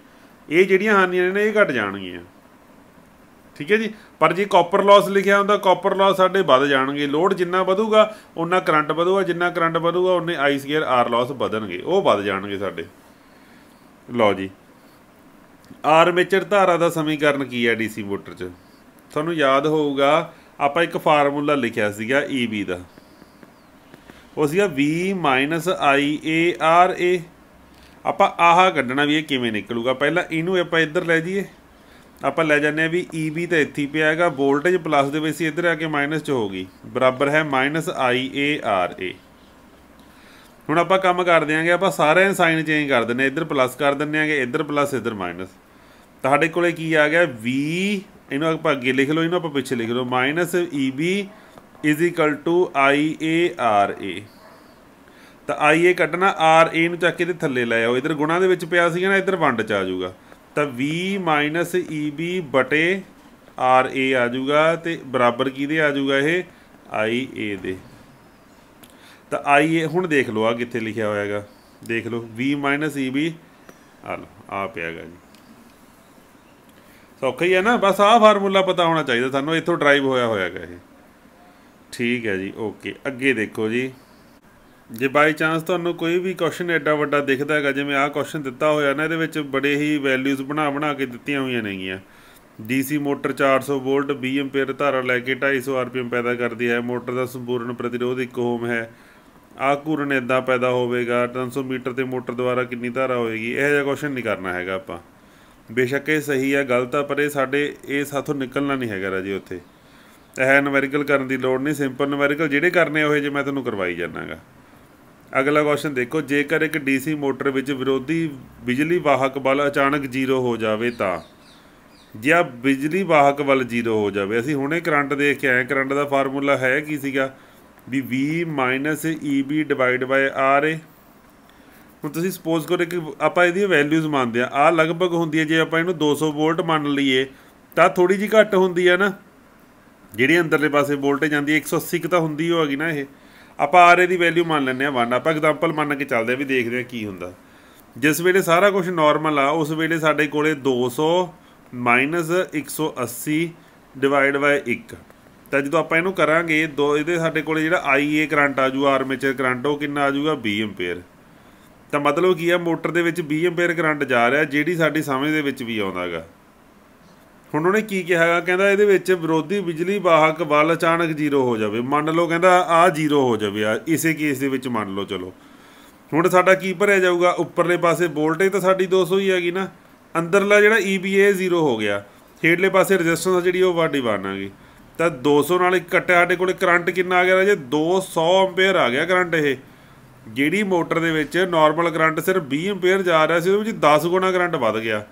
ਇਹ ਜਿਹੜੀਆਂ ਹਾਨੀਆਂ ਨੇ ਇਹ ਘਟ ਜਾਣਗੀਆਂ ਠੀਕ ਹੈ ਜੀ ਪਰ ਜੇ ਕਾਪਰ ਲਾਸ ਲਿਖਿਆ ਹੁੰਦਾ ਕਾਪਰ ਲਾਸ ਸਾਡੇ ਵੱਧ ਜਾਣਗੇ ਲੋਡ ਜਿੰਨਾ ਵਧੂਗਾ ਉਹਨਾਂ ਕਰੰਟ ਵਧੂਗਾ ਜਿੰਨਾ ਕਰੰਟ ਵਧੂਗਾ ਉਹਨੇ ਆਈ ਸਕੇਅਰ ਆਰ ਲਾਸ ਵਧਣਗੇ ਉਹ ਵੱਧ ਜਾਣਗੇ ਸਾਡੇ ਲਓ ਜੀ ਆਰਮੇਚਰ ਧਾਰਾ ਦਾ ਸਮੀਕਰਨ ਕੀ ਹੈ ਡੀਸੀ ਮੋਟਰ 'ਚ ਤੁਹਾਨੂੰ ਯਾਦ ਹੋਊਗਾ ਆਪਾਂ ਇੱਕ ਫਾਰਮੂਲਾ ਲਿਖਿਆ ਸੀਗਾ EB ਦਾ ਉਹ ਸੀਗਾ V IaRa ਆਪਾਂ ਆਹ ਕੱਢਣਾ ਵੀ ਇਹ ਕਿਵੇਂ ਨਿਕਲੂਗਾ ਪਹਿਲਾਂ ਇਹਨੂੰ ਆਪਾਂ ਇੱਧਰ ਲੈ ਜਾਈਏ ਆਪਾਂ ਲੈ ਜਾਂਦੇ ਆ ਵੀ EB ਤਾਂ ਇੱਥੇ ਪਿਆ ਹੈਗਾ ਵੋਲਟੇਜ ਪਲੱਸ ਦੇ ਵਿੱਚ ਸੀ ਇੱਧਰ ਆ ਕੇ ਮਾਈਨਸ 'ਚ ਹੋ ਗਈ ਬਰਾਬਰ ਹੈ ਮਾਈਨਸ -IARA ਹੁਣ ਆਪਾਂ ਕੰਮ ਕਰ ਦਿਆਂਗੇ ਆਪਾਂ ਸਾਰੇ ਸਾਈਨ ਚੇਂਜ ਕਰ ਦਿੰਨੇ ਇੱਧਰ ਪਲੱਸ ਕਰ ਦਿੰਨੇ ਆਗੇ ਇੱਧਰ ਪਲੱਸ ਇੱਧਰ ਮਾਈਨਸ ਤੁਹਾਡੇ ਕੋਲੇ ਕੀ ਆ ਗਿਆ V ਇਹਨੂੰ ਆਪਾਂ ਅੱਗੇ ਲਿਖ ਲਓ ਇਹਨੂੰ ਆਪਾਂ ਪਿੱਛੇ ਲਿਖ ਲਓ -EB IARA ਤਾਂ IA ਕੱਟਣਾ RA ਨੂੰ ਚੱਕ ਕੇ ਇਹਦੇ ਥੱਲੇ ਲੈ ਆਓ ਇੱਧਰ ਗੁਣਾ ਦੇ ਵਿੱਚ ਪਿਆ ਸੀਗਾ ਨਾ ਇੱਧਰ ਵੰਡ ਚ ਆ ਜਾਊਗਾ ਤਾਂ v eb ਬਟੇ ra ਆ ਜਾਊਗਾ ਤੇ ਬਰਾਬਰ ਕਿਹਦੇ ਆ ਜਾਊਗਾ ਇਹ ia ਦੇ ਤਾਂ ia ਹੁਣ ਦੇਖ ਲਓ ਆ ਕਿੱਥੇ ਲਿਖਿਆ ਹੋਇਆਗਾ ਦੇਖ ਲਓ v eb ਆ ਲਓ ਆ ਪਿਆਗਾ ਜੀ ਸੌਖਾ ਹੀ ਹੈ ਨਾ ਬਸ ਆਹ ਫਾਰਮੂਲਾ ਪਤਾ ਹੋਣਾ ਚਾਹੀਦਾ ਤੁਹਾਨੂੰ ਇੱਥੋਂ ਡਰਾਈਵ ਹੋਇਆ ਹੋਇਆਗਾ ਇਹ ਠੀਕ ਹੈ ਜੀ ਓਕੇ ਅੱਗੇ ਦੇਖੋ ਜੀ ਜੇ ਬਾਈ ਚਾਂਸ ਤੁਹਾਨੂੰ ਕੋਈ ਵੀ ਕੁਐਸਚਨ ਐਡਾ ਵੱਡਾ ਦਿਖਦਾ ਹੈਗਾ ਜਿਵੇਂ ਆਹ ਕੁਐਸਚਨ ਦਿੱਤਾ ਹੋਇਆ ਨਾ ਇਹਦੇ ਵਿੱਚ ਬੜੇ ਹੀ ਵੈਲਿਊਜ਼ ਬਣਾ ਬਣਾ ਕੇ ਦਿੱਤੀਆਂ ਹੋਈਆਂ ਨੇਗੀਆਂ ਡੀਸੀ ਮੋਟਰ 400 ਵੋਲਟ 20 ਐਂਪੀਅਰ ਧਾਰਾ ਲੈ ਕੇ 250 ਆਰਪੀਐਮ ਪੈਦਾ ਕਰਦੀ ਹੈ ਮੋਟਰ ਦਾ ਸੰਪੂਰਨ ਪ੍ਰਤੀਰੋਧ 1 ਓਮ ਹੈ ਆ ਘੂਰਨ ਇਦਾਂ ਪੈਦਾ ਹੋਵੇਗਾ 300 ਮੀਟਰ ਤੇ ਮੋਟਰ ਦੁਆਰਾ ਕਿੰਨੀ ਧਾਰਾ ਹੋਏਗੀ ਇਹ ਜਿਹਾ ਕੁਐਸਚਨ ਨਹੀਂ ਕਰਨਾ ਹੈਗਾ ਆਪਾਂ ਬੇਸ਼ੱਕ ਇਹ ਸਹੀ ਹੈ ਗਲਤ ਆ ਪਰ ਇਹ ਸਾਡੇ ਇਹ ਸਾਥੋਂ ਨਿਕਲਣਾ ਨਹੀਂ ਹੈਗਾ ਰਾਜੀ ਉੱਥੇ ਇਹ ਨਿਊਮੈਰੀਕਲ ਕਰਨ ਦੀ ਲੋੜ ਨਹੀਂ ਸਿੰਪਲ ਨਿਊਮੈਰੀਕਲ ਜਿਹੜੇ ਕਰਨੇ ਉਹ ਜੇ ਮੈਂ ਤੁਹਾਨੂੰ ਕਰਵਾਈ ਜਾਣਾਗਾ ਅਗਲਾ ਕੁਐਸਚਨ ਦੇਖੋ ਜੇਕਰ ਇੱਕ ਡੀਸੀ ਮੋਟਰ ਵਿੱਚ ਵਿਰੋਧੀ ਬਿਜਲੀ ਵਾਹਕ ਬਲ ਅਚਾਨਕ ਜ਼ੀਰੋ ਹੋ ਜਾਵੇ ਤਾਂ ਜਾਂ ਬਿਜਲੀ ਵਾਹਕ ਬਲ ਜ਼ੀਰੋ ਹੋ ਜਾਵੇ ਅਸੀਂ ਹੁਣੇ ਕਰੰਟ ਦੇਖ ਕੇ ਆਏ ਕਰੰਟ ਦਾ ਫਾਰਮੂਲਾ ਹੈ ਕੀ ਸੀਗਾ ਵੀ V EB RA ਹੁਣ ਤੁਸੀਂ ਸਪੋਜ਼ ਕਰੋ ਕਿ ਆਪਾਂ ਇਹਦੀ ਵੈਲਿਊਜ਼ ਮੰਨਦੇ ਆ ਆ ਲਗਭਗ ਹੁੰਦੀ ਹੈ ਜੇ ਆਪਾਂ ਇਹਨੂੰ 200 ਵੋਲਟ ਮੰਨ ਲਈਏ ਤਾਂ ਥੋੜੀ ਜੀ ਘੱਟ ਹੁੰਦੀ ਹੈ ਨਾ ਜਿਹੜੀ ਅੰਦਰਲੇ ਪਾਸੇ ਵੋਲਟੇਜ ਆਂਦੀ 180 ਤਾਂ ਹੁੰਦੀ ਹੋਗੀ ਨਾ ਇਹ ਆਪਾਂ ਆਰ ਦੀ ਵੈਲਿਊ ਮੰਨ ਲੈਂਦੇ ਆ 1 ਆਪਾਂ ਐਗਜ਼ਾਮਪਲ ਮੰਨ ਕੇ ਚੱਲਦੇ ਆ ਵੀ ਦੇਖਦੇ ਆ ਕੀ ਹੁੰਦਾ ਜਿਸ ਵੇਲੇ ਸਾਰਾ ਕੁਝ ਨਾਰਮਲ ਆ ਉਸ ਵੇਲੇ ਸਾਡੇ ਕੋਲੇ 200 180 ਡਿਵਾਈਡ ਬਾਈ 1 ਤਾਂ ਜਦੋਂ ਆਪਾਂ ਇਹਨੂੰ ਕਰਾਂਗੇ ਦੋ ਇਹਦੇ ਸਾਡੇ ਕੋਲੇ ਜਿਹੜਾ ਆਈਏ ਕਰੰਟ ਆ ਜੂ ਆਰਮੇਚਰ ਕਰੰਟ ਉਹ ਕਿੰਨਾ ਆ ਜੂਗਾ 20 ਐਂਪੀਅਰ ਤਾਂ ਮਤਲਬ ਕੀ ਆ ਮੋਟਰ ਦੇ ਵਿੱਚ 20 ਐਂਪੀਅਰ ਕਰੰਟ ਜਾ ਰਿਹਾ ਜਿਹੜੀ ਸਾਡੀ ਸਮਝ ਦੇ ਵਿੱਚ ਵੀ ਆਉਂਦਾਗਾ ਹੁਣ ਉਹਨੇ ਕੀ ਕਿਹਾ ਹੈਗਾ ਕਹਿੰਦਾ ਇਹਦੇ ਵਿੱਚ ਵਿਰੋਧੀ ਬਿਜਲੀ ਵਾਹਕ ਬਲ ਅਚਾਨਕ ਜ਼ੀਰੋ ਹੋ ਜਾਵੇ ਮੰਨ ਲਓ ਕਹਿੰਦਾ ਆ ਜ਼ੀਰੋ ਹੋ ਜਾਵੇ ਆ ਇਸੇ ਕੇਸ ਦੇ ਵਿੱਚ ਮੰਨ ਲਓ ਚਲੋ ਹੁਣ ਸਾਡਾ ਕੀ ਭਰਿਆ ਜਾਊਗਾ ਉੱਪਰਲੇ ਪਾਸੇ ਵੋਲਟੇਜ ਤਾਂ ਸਾਡੀ 200 ਹੀ ਹੈਗੀ ਨਾ ਅੰਦਰਲਾ ਜਿਹੜਾ EBA ਜ਼ੀਰੋ ਹੋ ਗਿਆ ਥੇੜਲੇ ਪਾਸੇ ਰੈਜ਼ਿਸਟੈਂਸ ਜਿਹੜੀ ਉਹ ਵਾਡੀ ਬਣਾਂਗੀ ਤਾਂ 200 ਨਾਲ ਇੱਕ ਕੱਟਿਆ ਸਾਡੇ ਕੋਲੇ ਕਰੰਟ ਕਿੰਨਾ ਆ ਗਿਆ ਜੇ 200 ਐਂਪੀਅਰ ਆ ਗਿਆ ਕਰੰਟ ਇਹ ਜਿਹੜੀ ਮੋਟਰ ਦੇ ਵਿੱਚ ਨਾਰਮਲ ਕਰੰਟ ਸਿਰਫ 20 ਐਂਪੀਅਰ ਜਾ ਰਿਹਾ ਸੀ ਉਹਦੇ ਵਿੱਚ 10 ਗੁਣਾ ਕਰੰਟ ਵੱਧ ਗਿਆ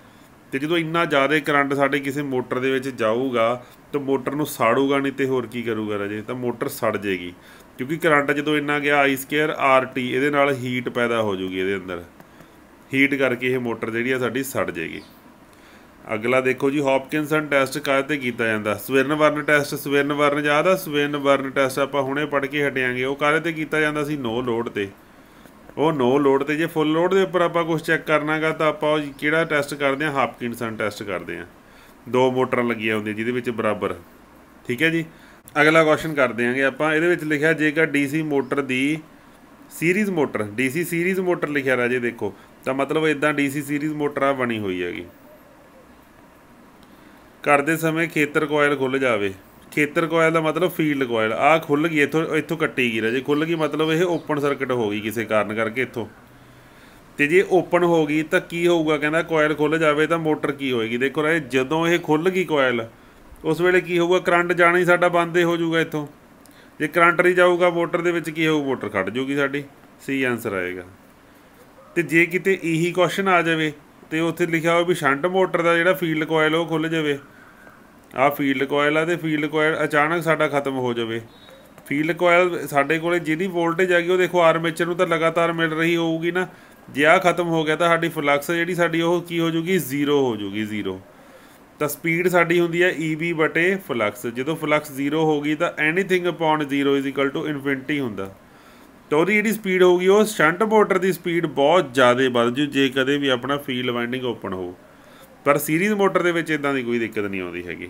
ਤੇ ਜਦੋਂ ਇੰਨਾ ਜ਼ਿਆਦਾ ਕਰੰਟ ਸਾਡੇ ਕਿਸੇ ਮੋਟਰ ਦੇ ਵਿੱਚ ਜਾਊਗਾ ਤਾਂ ਮੋਟਰ ਨੂੰ ਸਾੜੂਗਾ ਨਹੀਂ ਤੇ ਹੋਰ ਕੀ ਕਰੂਗਾ ਰਾਜੇ ਤਾਂ ਮੋਟਰ ਸੜ ਜਾਏਗੀ ਕਿਉਂਕਿ ਕਰੰਟ ਜਦੋਂ ਇੰਨਾ ਗਿਆ ਆਈ ਸਕੇਅਰ ਆਰ ਟੀ ਇਹਦੇ ਨਾਲ ਹੀਟ ਪੈਦਾ ਹੋ ਜੂਗੀ ਇਹਦੇ ਅੰਦਰ ਹੀਟ ਕਰਕੇ ਇਹ ਮੋਟਰ ਜਿਹੜੀ ਆ ਸਾਡੀ ਸੜ ਜਾਏਗੀ ਅਗਲਾ ਦੇਖੋ ਜੀ ਹੌਪਕਿੰਸਨ ਟੈਸਟ ਕਾਹਤੇ ਤੇ ਕੀਤਾ ਜਾਂਦਾ ਵਰਨ ਟੈਸਟ ਵਰਨ ਯਾਦ ਆ ਵਰਨ ਟੈਸਟ ਆਪਾਂ ਹੁਣੇ ਪੜ ਕੇ ਹਟਿਆਂਗੇ ਉਹ ਕਾਹਤੇ ਤੇ ਕੀਤਾ ਜਾਂਦਾ ਸੀ ਨੋ ਲੋਡ ਤੇ ਉਹ ਨੋ ਲੋਡ ਤੇ ਜੇ ਫੁੱਲ ਲੋਡ ਦੇ ਉੱਪਰ ਆਪਾਂ ਕੁਝ ਚੈੱਕ ਕਰਨਾਗਾ ਤਾਂ ਆਪਾਂ ਉਹ ਕਿਹੜਾ ਟੈਸਟ ਕਰਦੇ ਆ ਹਾਪਕਿਨਸਨ ਟੈਸਟ ਕਰਦੇ ਆ ਦੋ ਮੋਟਰਾਂ ਲੱਗੀਆਂ ਹੁੰਦੀਆਂ ਜਿਹਦੇ ਵਿੱਚ ਬਰਾਬਰ ਠੀਕ ਹੈ ਜੀ ਅਗਲਾ ਕੁਐਸਚਨ ਕਰਦੇ ਆਂਗੇ ਆਪਾਂ ਇਹਦੇ ਵਿੱਚ ਲਿਖਿਆ ਜੇਕਰ ਡੀਸੀ ਮੋਟਰ ਦੀ series motor DC series motor ਲਿਖਿਆ ਰਾਜੇ ਦੇਖੋ ਤਾਂ ਮਤਲਬ ਇਦਾਂ ਡੀਸੀ ਸੀਰੀਜ਼ ਮੋਟਰ ਆ ਬਣੀ ਹੋਈ ਹੈਗੀ ਕਰਦੇ ਸਮੇਂ ਖੇਤਰ ਕੋਇਲ ਖੁੱਲ ਜਾਵੇ ਖੇਤਰ ਕੋਇਲ ਦਾ ਮਤਲਬ ਫੀਲਡ ਕੋਇਲ ਆ ਖੁੱਲ ਗਈ ਇੱਥੋਂ ਇੱਥੋਂ ਕੱਟੀ ਗਈ ਰਾਜੇ ਖੁੱਲ ਗਈ ਮਤਲਬ ਇਹ ਓਪਨ ਸਰਕਟ ਹੋ ਗਈ ਕਿਸੇ ਕਾਰਨ ਕਰਕੇ ਇੱਥੋਂ ਤੇ ਜੇ ਓਪਨ ਹੋ ਗਈ ਤਾਂ ਕੀ ਹੋਊਗਾ ਕਹਿੰਦਾ ਕੋਇਲ ਖੁੱਲ ਜਾਵੇ ਤਾਂ ਮੋਟਰ ਕੀ ਹੋਏਗੀ ਦੇਖੋ ਰਾਜੇ ਜਦੋਂ ਇਹ ਖੁੱਲ ਗਈ ਕੋਇਲ ਉਸ ਵੇਲੇ ਕੀ ਹੋਊਗਾ ਕਰੰਟ ਜਾਣਾ ਹੀ ਸਾਡਾ ਬੰਦ ਹੋ ਜਾਊਗਾ ਇੱਥੋਂ ਜੇ ਕਰੰਟ ਨਹੀਂ ਜਾਊਗਾ ਮੋਟਰ ਦੇ ਵਿੱਚ ਕੀ ਹੋਊ ਮੋਟਰ ਖੜ ਜਾਊਗੀ ਸਾਡੀ ਸੀ ਆਨਸਰ ਆਏਗਾ ਤੇ ਜੇ ਕਿਤੇ ਇਹੀ ਕੁਐਸਚਨ ਆ ਜਾਵੇ ਤੇ ਉੱਥੇ ਲਿਖਿਆ ਹੋਵੇ ਵੀ ਸ਼ੰਟ ਮੋਟਰ ਦਾ ਜਿਹੜਾ ਫੀਲਡ ਕੋਇਲ ਉਹ ਖੁੱਲ ਜਾਵੇ ਆ ਫੀਲਡ ਕੋਇਲ ਆ ਤੇ ਫੀਲਡ ਕੋਇਲ ਅਚਾਨਕ ਸਾਡਾ ਖਤਮ ਹੋ ਜਾਵੇ ਫੀਲਡ ਕੋਇਲ ਸਾਡੇ ਕੋਲੇ ਜਿਹਦੀ ਵੋਲਟੇਜ ਆ ਗਈ ਉਹ ਦੇਖੋ ਆਰਮੇਚਰ ਨੂੰ ਤਾਂ ਲਗਾਤਾਰ ਮਿਲ ਰਹੀ ਹੋਊਗੀ ਨਾ ਜੇ ਆ ਖਤਮ ਹੋ ਗਿਆ ਤਾਂ ਸਾਡੀ ਫਲਕਸ ਜਿਹੜੀ ਸਾਡੀ ਉਹ ਕੀ ਹੋ ਜਾਊਗੀ ਜ਼ੀਰੋ ਹੋ ਜਾਊਗੀ ਜ਼ੀਰੋ ਤਾਂ ਸਪੀਡ ਸਾਡੀ ਹੁੰਦੀ ਹੈ EB ਬਟੇ ਫਲਕਸ ਜਦੋਂ ਫਲਕਸ ਜ਼ੀਰੋ ਹੋ ਗਈ ਤਾਂ anything upon zero is equal to infinity ਹੁੰਦਾ ਤਾਂ ਉਹਦੀ ਜਿਹੜੀ ਸਪੀਡ ਹੋਊਗੀ ਉਹ ਸ਼ੰਟ ਮੋਟਰ ਦੀ ਸਪੀਡ ਬਹੁਤ ਜ਼ਿਆਦਾ ਵੱਧ ਜੂ ਜੇ ਕਦੇ ਵੀ ਆਪਣਾ ਫੀਲਡ ਵਾਈਂਡਿੰਗ ਓਪਨ ਹੋ ਪਰ ਸੀਰੀਜ਼ ਮੋਟਰ ਦੇ ਵਿੱਚ ਇਦਾਂ ਦੀ ਕੋਈ ਦਿੱਕਤ ਨਹੀਂ ਆਉਂਦੀ ਹੈਗੀ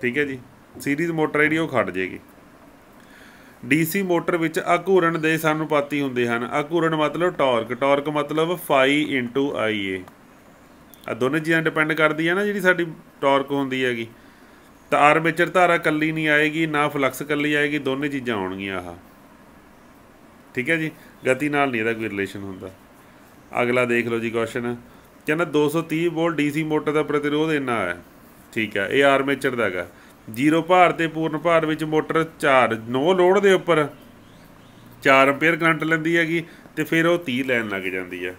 ਠੀਕ ਹੈ ਜੀ ਸੀਰੀਜ਼ ਮੋਟਰ ਜਿਹੜੀ ਉਹ ਖੜ ਜੇਗੀ ਡੀਸੀ ਮੋਟਰ ਵਿੱਚ ਅਘੂਰਨ ਦੇ ਸਨੁਪਾਤੀ ਹੁੰਦੇ ਹਨ ਅਘੂਰਨ ਮਤਲਬ ਟਾਰਕ ਟਾਰਕ ਮਤਲਬ ਫਾਈ ਆਈਏ ਆ ਦੋਨੇ ਚੀਜ਼ਾਂ ਡਿਪੈਂਡ ਕਰਦੀ ਹੈ ਨਾ ਜਿਹੜੀ ਸਾਡੀ ਟਾਰਕ ਹੁੰਦੀ ਹੈਗੀ ਤਾਂ ਆਰਮੇਚਰ ਧਾਰਾ ਕੱਲੀ ਨਹੀਂ ਆਏਗੀ ਨਾ ਫਲਕਸ ਕੱਲੀ ਆਏਗੀ ਦੋਨੇ ਚੀਜ਼ਾਂ ਆਉਣਗੀਆਂ ਆਹ ਠੀਕ ਹੈ ਜੀ ਗਤੀ ਨਾਲ ਨਹੀਂ ਇਹਦਾ ਕੋਈ ਰਿਲੇਸ਼ਨ ਹੁੰਦਾ ਅਗਲਾ ਦੇਖ ਲਓ ਜੀ ਕੁਐਸਚਨ ਕਹਿੰਦਾ 230 ਵੋਲਟ ਡੀਸੀ ਮੋਟਰ ਦਾ ਪ੍ਰਤੀਰੋਧ ਇੰਨਾ ਹੈ ਠੀਕ ਹੈ ਇਹ ਆਰਮੇਚਰ ਦਾ ਹੈਗਾ ਜ਼ੀਰੋ ਭਾਰ ਤੇ ਪੂਰਨ ਭਾਰ ਵਿੱਚ ਮੋਟਰ 4 ਨੋ ਲੋਡ ਦੇ ਉੱਪਰ 4 ਐਂਪੀਅਰ ਕਰੰਟ ਲੈਂਦੀ ਹੈਗੀ ਤੇ ਫਿਰ ਉਹ 30 ਲੈਣ ਲੱਗ ਜਾਂਦੀ ਹੈ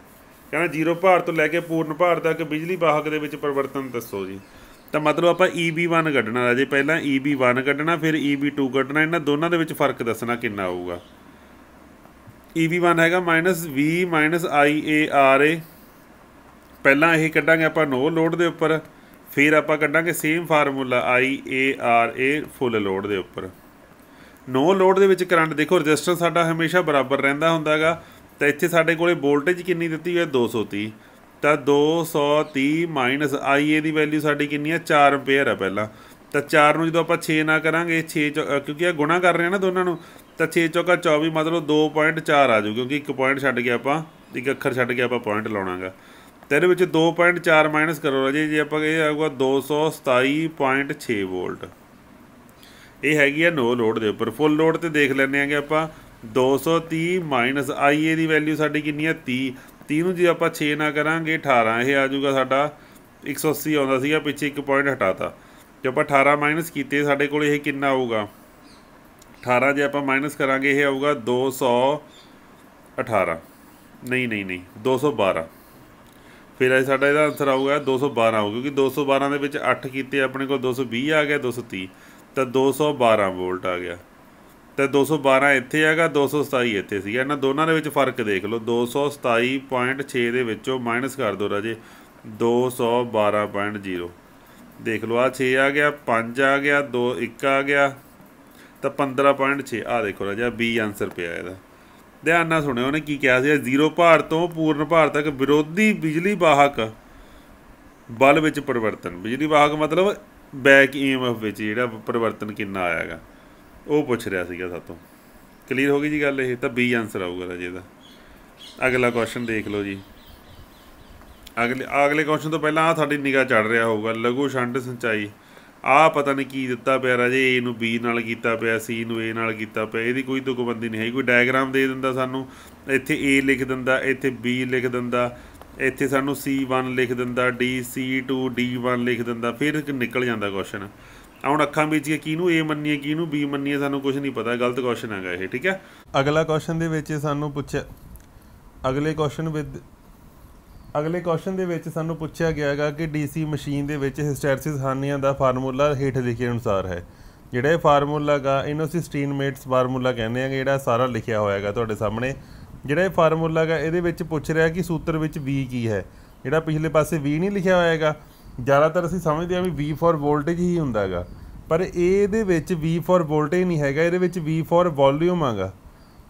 ਕਹਿੰਦਾ ਜ਼ੀਰੋ ਭਾਰ ਤੋਂ ਲੈ ਕੇ ਪੂਰਨ ਭਾਰ ਤੱਕ ਬਿਜਲੀ ਵਾਹਕ ਦੇ ਵਿੱਚ ਪਰਿਵਰਤਨ ਦੱਸੋ ਜੀ ਤਾਂ ਮਤਲਬ ਆਪਾਂ EB1 ਕੱਢਣਾ ਹੈ ਜੇ ਪਹਿਲਾਂ EB1 ਕੱਢਣਾ ਫਿਰ EB2 ਕੱਢਣਾ ਇਹਨਾਂ ਦੋਨਾਂ ਦੇ ਵਿੱਚ ਫਰਕ ਦੱਸਣਾ ਕਿੰਨਾ ਆਊਗਾ EB1 ਹੈਗਾ -V IARA ਪਹਿਲਾਂ ਇਹ ਕੱਢਾਂਗੇ ਆਪਾਂ ਨੋ ਲੋਡ ਦੇ ਉੱਪਰ ਫਿਰ ਆਪਾਂ ਕੱਢਾਂਗੇ same formula I A R A full load ਦੇ ਉੱਪਰ ਨੋ ਲੋਡ ਦੇ ਵਿੱਚ ਕਰੰਟ ਦੇਖੋ ਰੈਜ਼ਿਸਟੈਂਸ ਸਾਡਾ ਹਮੇਸ਼ਾ ਬਰਾਬਰ ਰਹਿੰਦਾ ਹੁੰਦਾਗਾ ਤਾਂ ਇੱਥੇ ਸਾਡੇ ਕੋਲੇ ਵੋਲਟੇਜ ਕਿੰਨੀ ਦਿੱਤੀ ਹੋਈ 230 ਤਾਂ 230 ਏ ਦੀ ਵੈਲਿਊ ਸਾਡੀ ਕਿੰਨੀ ਹੈ 4 ਐਂਪੀਅਰ ਆ ਪਹਿਲਾਂ ਤਾਂ 4 ਨੂੰ ਜਦੋਂ ਆਪਾਂ 6 ਨਾ ਕਰਾਂਗੇ 6 ਕਿਉਂਕਿ ਇਹ ਗੁਣਾ ਕਰ ਰਹੇ ਆ ਨਾ ਦੋਨਾਂ ਨੂੰ ਤਾਂ 6 ਚੌਕਾ 24 ਮਤਲਬ 2.4 ਆ ਜਾਊ ਕਿਉਂਕਿ ਇੱਕ ਪੁਆਇੰਟ ਛੱਡ ਗਿਆ ਆਪਾਂ ਇੱਕ ਅੱਖਰ ਛੱਡ ਗਿਆ ਆਪਾਂ ਪੁਆਇੰਟ ਲਾਉਣਾਗਾ ਤੇ ਇਹਦੇ ਵਿੱਚ 2.4 ਮਾਈਨਸ ਕਰੋ ਰਾਜੇ ਜੇ ਆਪਾਂ ਇਹ ਆਊਗਾ 227.6 ਵੋਲਟ ਇਹ ਹੈਗੀ ਆ ਨੋ ਲੋਡ ਦੇ ਉੱਪਰ ਫੁੱਲ ਲੋਡ ਤੇ ਦੇਖ ਲੈਂਦੇ ਆਂਗੇ ਆਪਾਂ 230 ਮਾਈਨਸ IA ਦੀ ਵੈਲਿਊ ਸਾਡੀ ਕਿੰਨੀ ਆ 30 30 ਨੂੰ ਜੇ ਆਪਾਂ 6 ਨਾਲ ਕਰਾਂਗੇ 18 ਇਹ ਆ ਜਾਊਗਾ ਸਾਡਾ 180 ਆਉਂਦਾ ਸੀਗਾ ਪਿੱਛੇ ਇੱਕ ਪੁਆਇੰਟ ਹਟਾਤਾ ਜੇ ਆਪਾਂ 18 ਮਾਈਨਸ ਕੀਤੇ ਸਾਡੇ ਕੋਲ ਇਹ ਕਿੰਨਾ ਆਊਗਾ 18 ਜੇ ਆਪਾਂ ਮਾਈਨਸ ਕਰਾਂਗੇ ਇਹ ਆਊਗਾ 218 ਨਹੀਂ ਨਹੀਂ ਨਹੀਂ 212 ਫਿਰ ਇਹ ਸਾਡਾ ਇਹਦਾ ਆਨਸਰ ਆਊਗਾ 212 ਆਊਗਾ ਕਿਉਂਕਿ 212 ਦੇ ਵਿੱਚ 8 ਕੀਤੇ ਆਪਣੇ ਕੋਲ 220 ਆ ਗਿਆ 230 ਤਾਂ 212 ਵੋਲਟ ਆ ਗਿਆ ਤੇ 212 ਇੱਥੇ ਹੈਗਾ 227 ਇੱਥੇ ਸੀਗਾ ਇਹਨਾਂ ਦੋਨਾਂ ਦੇ ਵਿੱਚ ਫਰਕ ਦੇਖ ਲਓ 227.6 ਦੇ ਵਿੱਚੋਂ ਮਾਈਨਸ ਕਰ ਦਿਓ ਰਾਜੇ 212.0 ਦੇਖ ਲਓ ਆ 6 ਆ ਗਿਆ 5 ਆ ਗਿਆ 2 1 ਆ ਗਿਆ ਤਾਂ 15.6 ਆ ਦੇਖੋ ਰਾਜਾ B ਆਨਸਰ ਪਿਆ ਇਹਦਾ ਧਿਆਨ ਨਾਲ ਸੁਣਿਓ ਨੇ ਕੀ ਕਿਹਾ ਸੀ ਜ਼ੀਰੋ ਭਾਰ ਤੋਂ ਪੂਰਨ ਭਾਰ ਤੱਕ ਵਿਰੋਧੀ ਬਿਜਲੀ ਵਾਹਕ ਬਲ ਵਿੱਚ ਪਰਿਵਰਤਨ ਬਿਜਲੀ ਵਾਹਕ ਮਤਲਬ ਬੈਕ ਈਐਮਐਫ ਵਿੱਚ ਜਿਹੜਾ ਪਰਿਵਰਤਨ ਕਿੰਨਾ ਆਇਆਗਾ ਉਹ ਪੁੱਛ ਰਿਹਾ ਸੀਗਾ ਸਾਤੋਂ ਕਲੀਅਰ ਹੋ ਗਈ ਜੀ ਗੱਲ ਇਹ ਤਾਂ ਬੀ ਆਨਸਰ ਆਊਗਾ ਰਾਜੇ ਇਹਦਾ ਅਗਲਾ ਕੁਐਸਚਨ ਦੇਖ ਲਓ ਜੀ ਅਗਲੇ ਅਗਲੇ ਕੁਐਸਚਨ ਤੋਂ ਪਹਿਲਾਂ ਆ ਤੁਹਾਡੀ ਨਿਗਾਹ ਚੜ ਰਿਹਾ ਹੋਊਗਾ ਲਘੂ ਛੰਡ ਸਿੰਚਾਈ ਆ ਪਤਾ ਨਹੀਂ ਕੀ ਦਿੱਤਾ ਪਿਆ ਰਾਜੇ ਏ ਨੂੰ ਬੀ ਨਾਲ ਕੀਤਾ ਪਿਆ ਸੀ ਨੂੰ ਏ ਨਾਲ ਕੀਤਾ ਪਿਆ ਇਹਦੀ ਕੋਈ ਤੁਕਬੰਦੀ ਨਹੀਂ ਹੈ ਕੋਈ ਡਾਇਗਰਾਮ ਦੇ ਦਿੰਦਾ ਸਾਨੂੰ ਇੱਥੇ ਏ ਲਿਖ ਦਿੰਦਾ ਇੱਥੇ ਬੀ ਲਿਖ ਦਿੰਦਾ ਇੱਥੇ ਸਾਨੂੰ C1 ਲਿਖ ਦਿੰਦਾ DC2 D1 ਲਿਖ ਦਿੰਦਾ ਫਿਰ ਨਿਕਲ ਜਾਂਦਾ ਕੁਐਸਚਨ ਹੁਣ ਅੱਖਾਂ ਵਿੱਚ ਕੀ ਨੂੰ A ਮੰਨੀਏ ਕੀ ਨੂੰ B ਮੰਨੀਏ ਸਾਨੂੰ ਕੁਝ ਨਹੀਂ ਪਤਾ ਗਲਤ ਕੁਐਸਚਨ ਹੈਗਾ ਇਹ ਠੀਕ ਹੈ ਅਗਲਾ ਕੁਐਸਚਨ ਦੇ ਵਿੱਚ ਸਾਨੂੰ ਪੁੱਛਿਆ ਅਗਲੇ ਕੁਐਸਚਨ ਵਿਦ ਅਗਲੇ ਕੁਐਸਚਨ ਦੇ ਵਿੱਚ ਸਾਨੂੰ ਪੁੱਛਿਆ ਗਿਆ ਹੈਗਾ ਕਿ ਡੀਸੀ ਮਸ਼ੀਨ ਦੇ ਵਿੱਚ ਹਿਸਟੈਰਸਿਸ ਹਾਨੀਆਂ ਦਾ ਫਾਰਮੂਲਾ ਹੇਠ ਲਿਖੇ ਅਨੁਸਾਰ ਹੈ ਜਿਹੜਾ ਇਹ ਫਾਰਮੂਲਾ ਹੈਗਾ ਇਹਨੂੰ ਅਸੀਂ ਮੇਟਸ ਫਾਰਮੂਲਾ ਕਹਿੰਦੇ ਆਂਗੇ ਜਿਹੜਾ ਸਾਰਾ ਲਿਖਿਆ ਹੋਇਆ ਹੈਗਾ ਤੁਹਾਡੇ ਸਾਹਮਣੇ ਜਿਹੜਾ ਇਹ ਫਾਰਮੂਲਾ ਹੈਗਾ ਇਹਦੇ ਵਿੱਚ ਪੁੱਛ ਰਿਹਾ ਕਿ ਸੂਤਰ ਵਿੱਚ v ਕੀ ਹੈ ਜਿਹੜਾ ਪਿਛਲੇ ਪਾਸੇ v ਨਹੀਂ ਲਿਖਿਆ ਹੋਇਆ ਹੈਗਾ ਜ਼ਿਆਦਾਤਰ ਅਸੀਂ ਸਮਝਦੇ ਆਂ ਵੀ v ਫॉर ਵੋਲਟੇਜ ਹੀ ਹੁੰਦਾ ਹੈਗਾ ਪਰ ਦੇ ਵਿੱਚ v ਫॉर ਵੋਲਟੇਜ ਨਹੀਂ ਹੈਗਾ ਇਹਦੇ ਵਿੱਚ v ਫॉर ਵੋਲਿਊਮ ਆਗਾ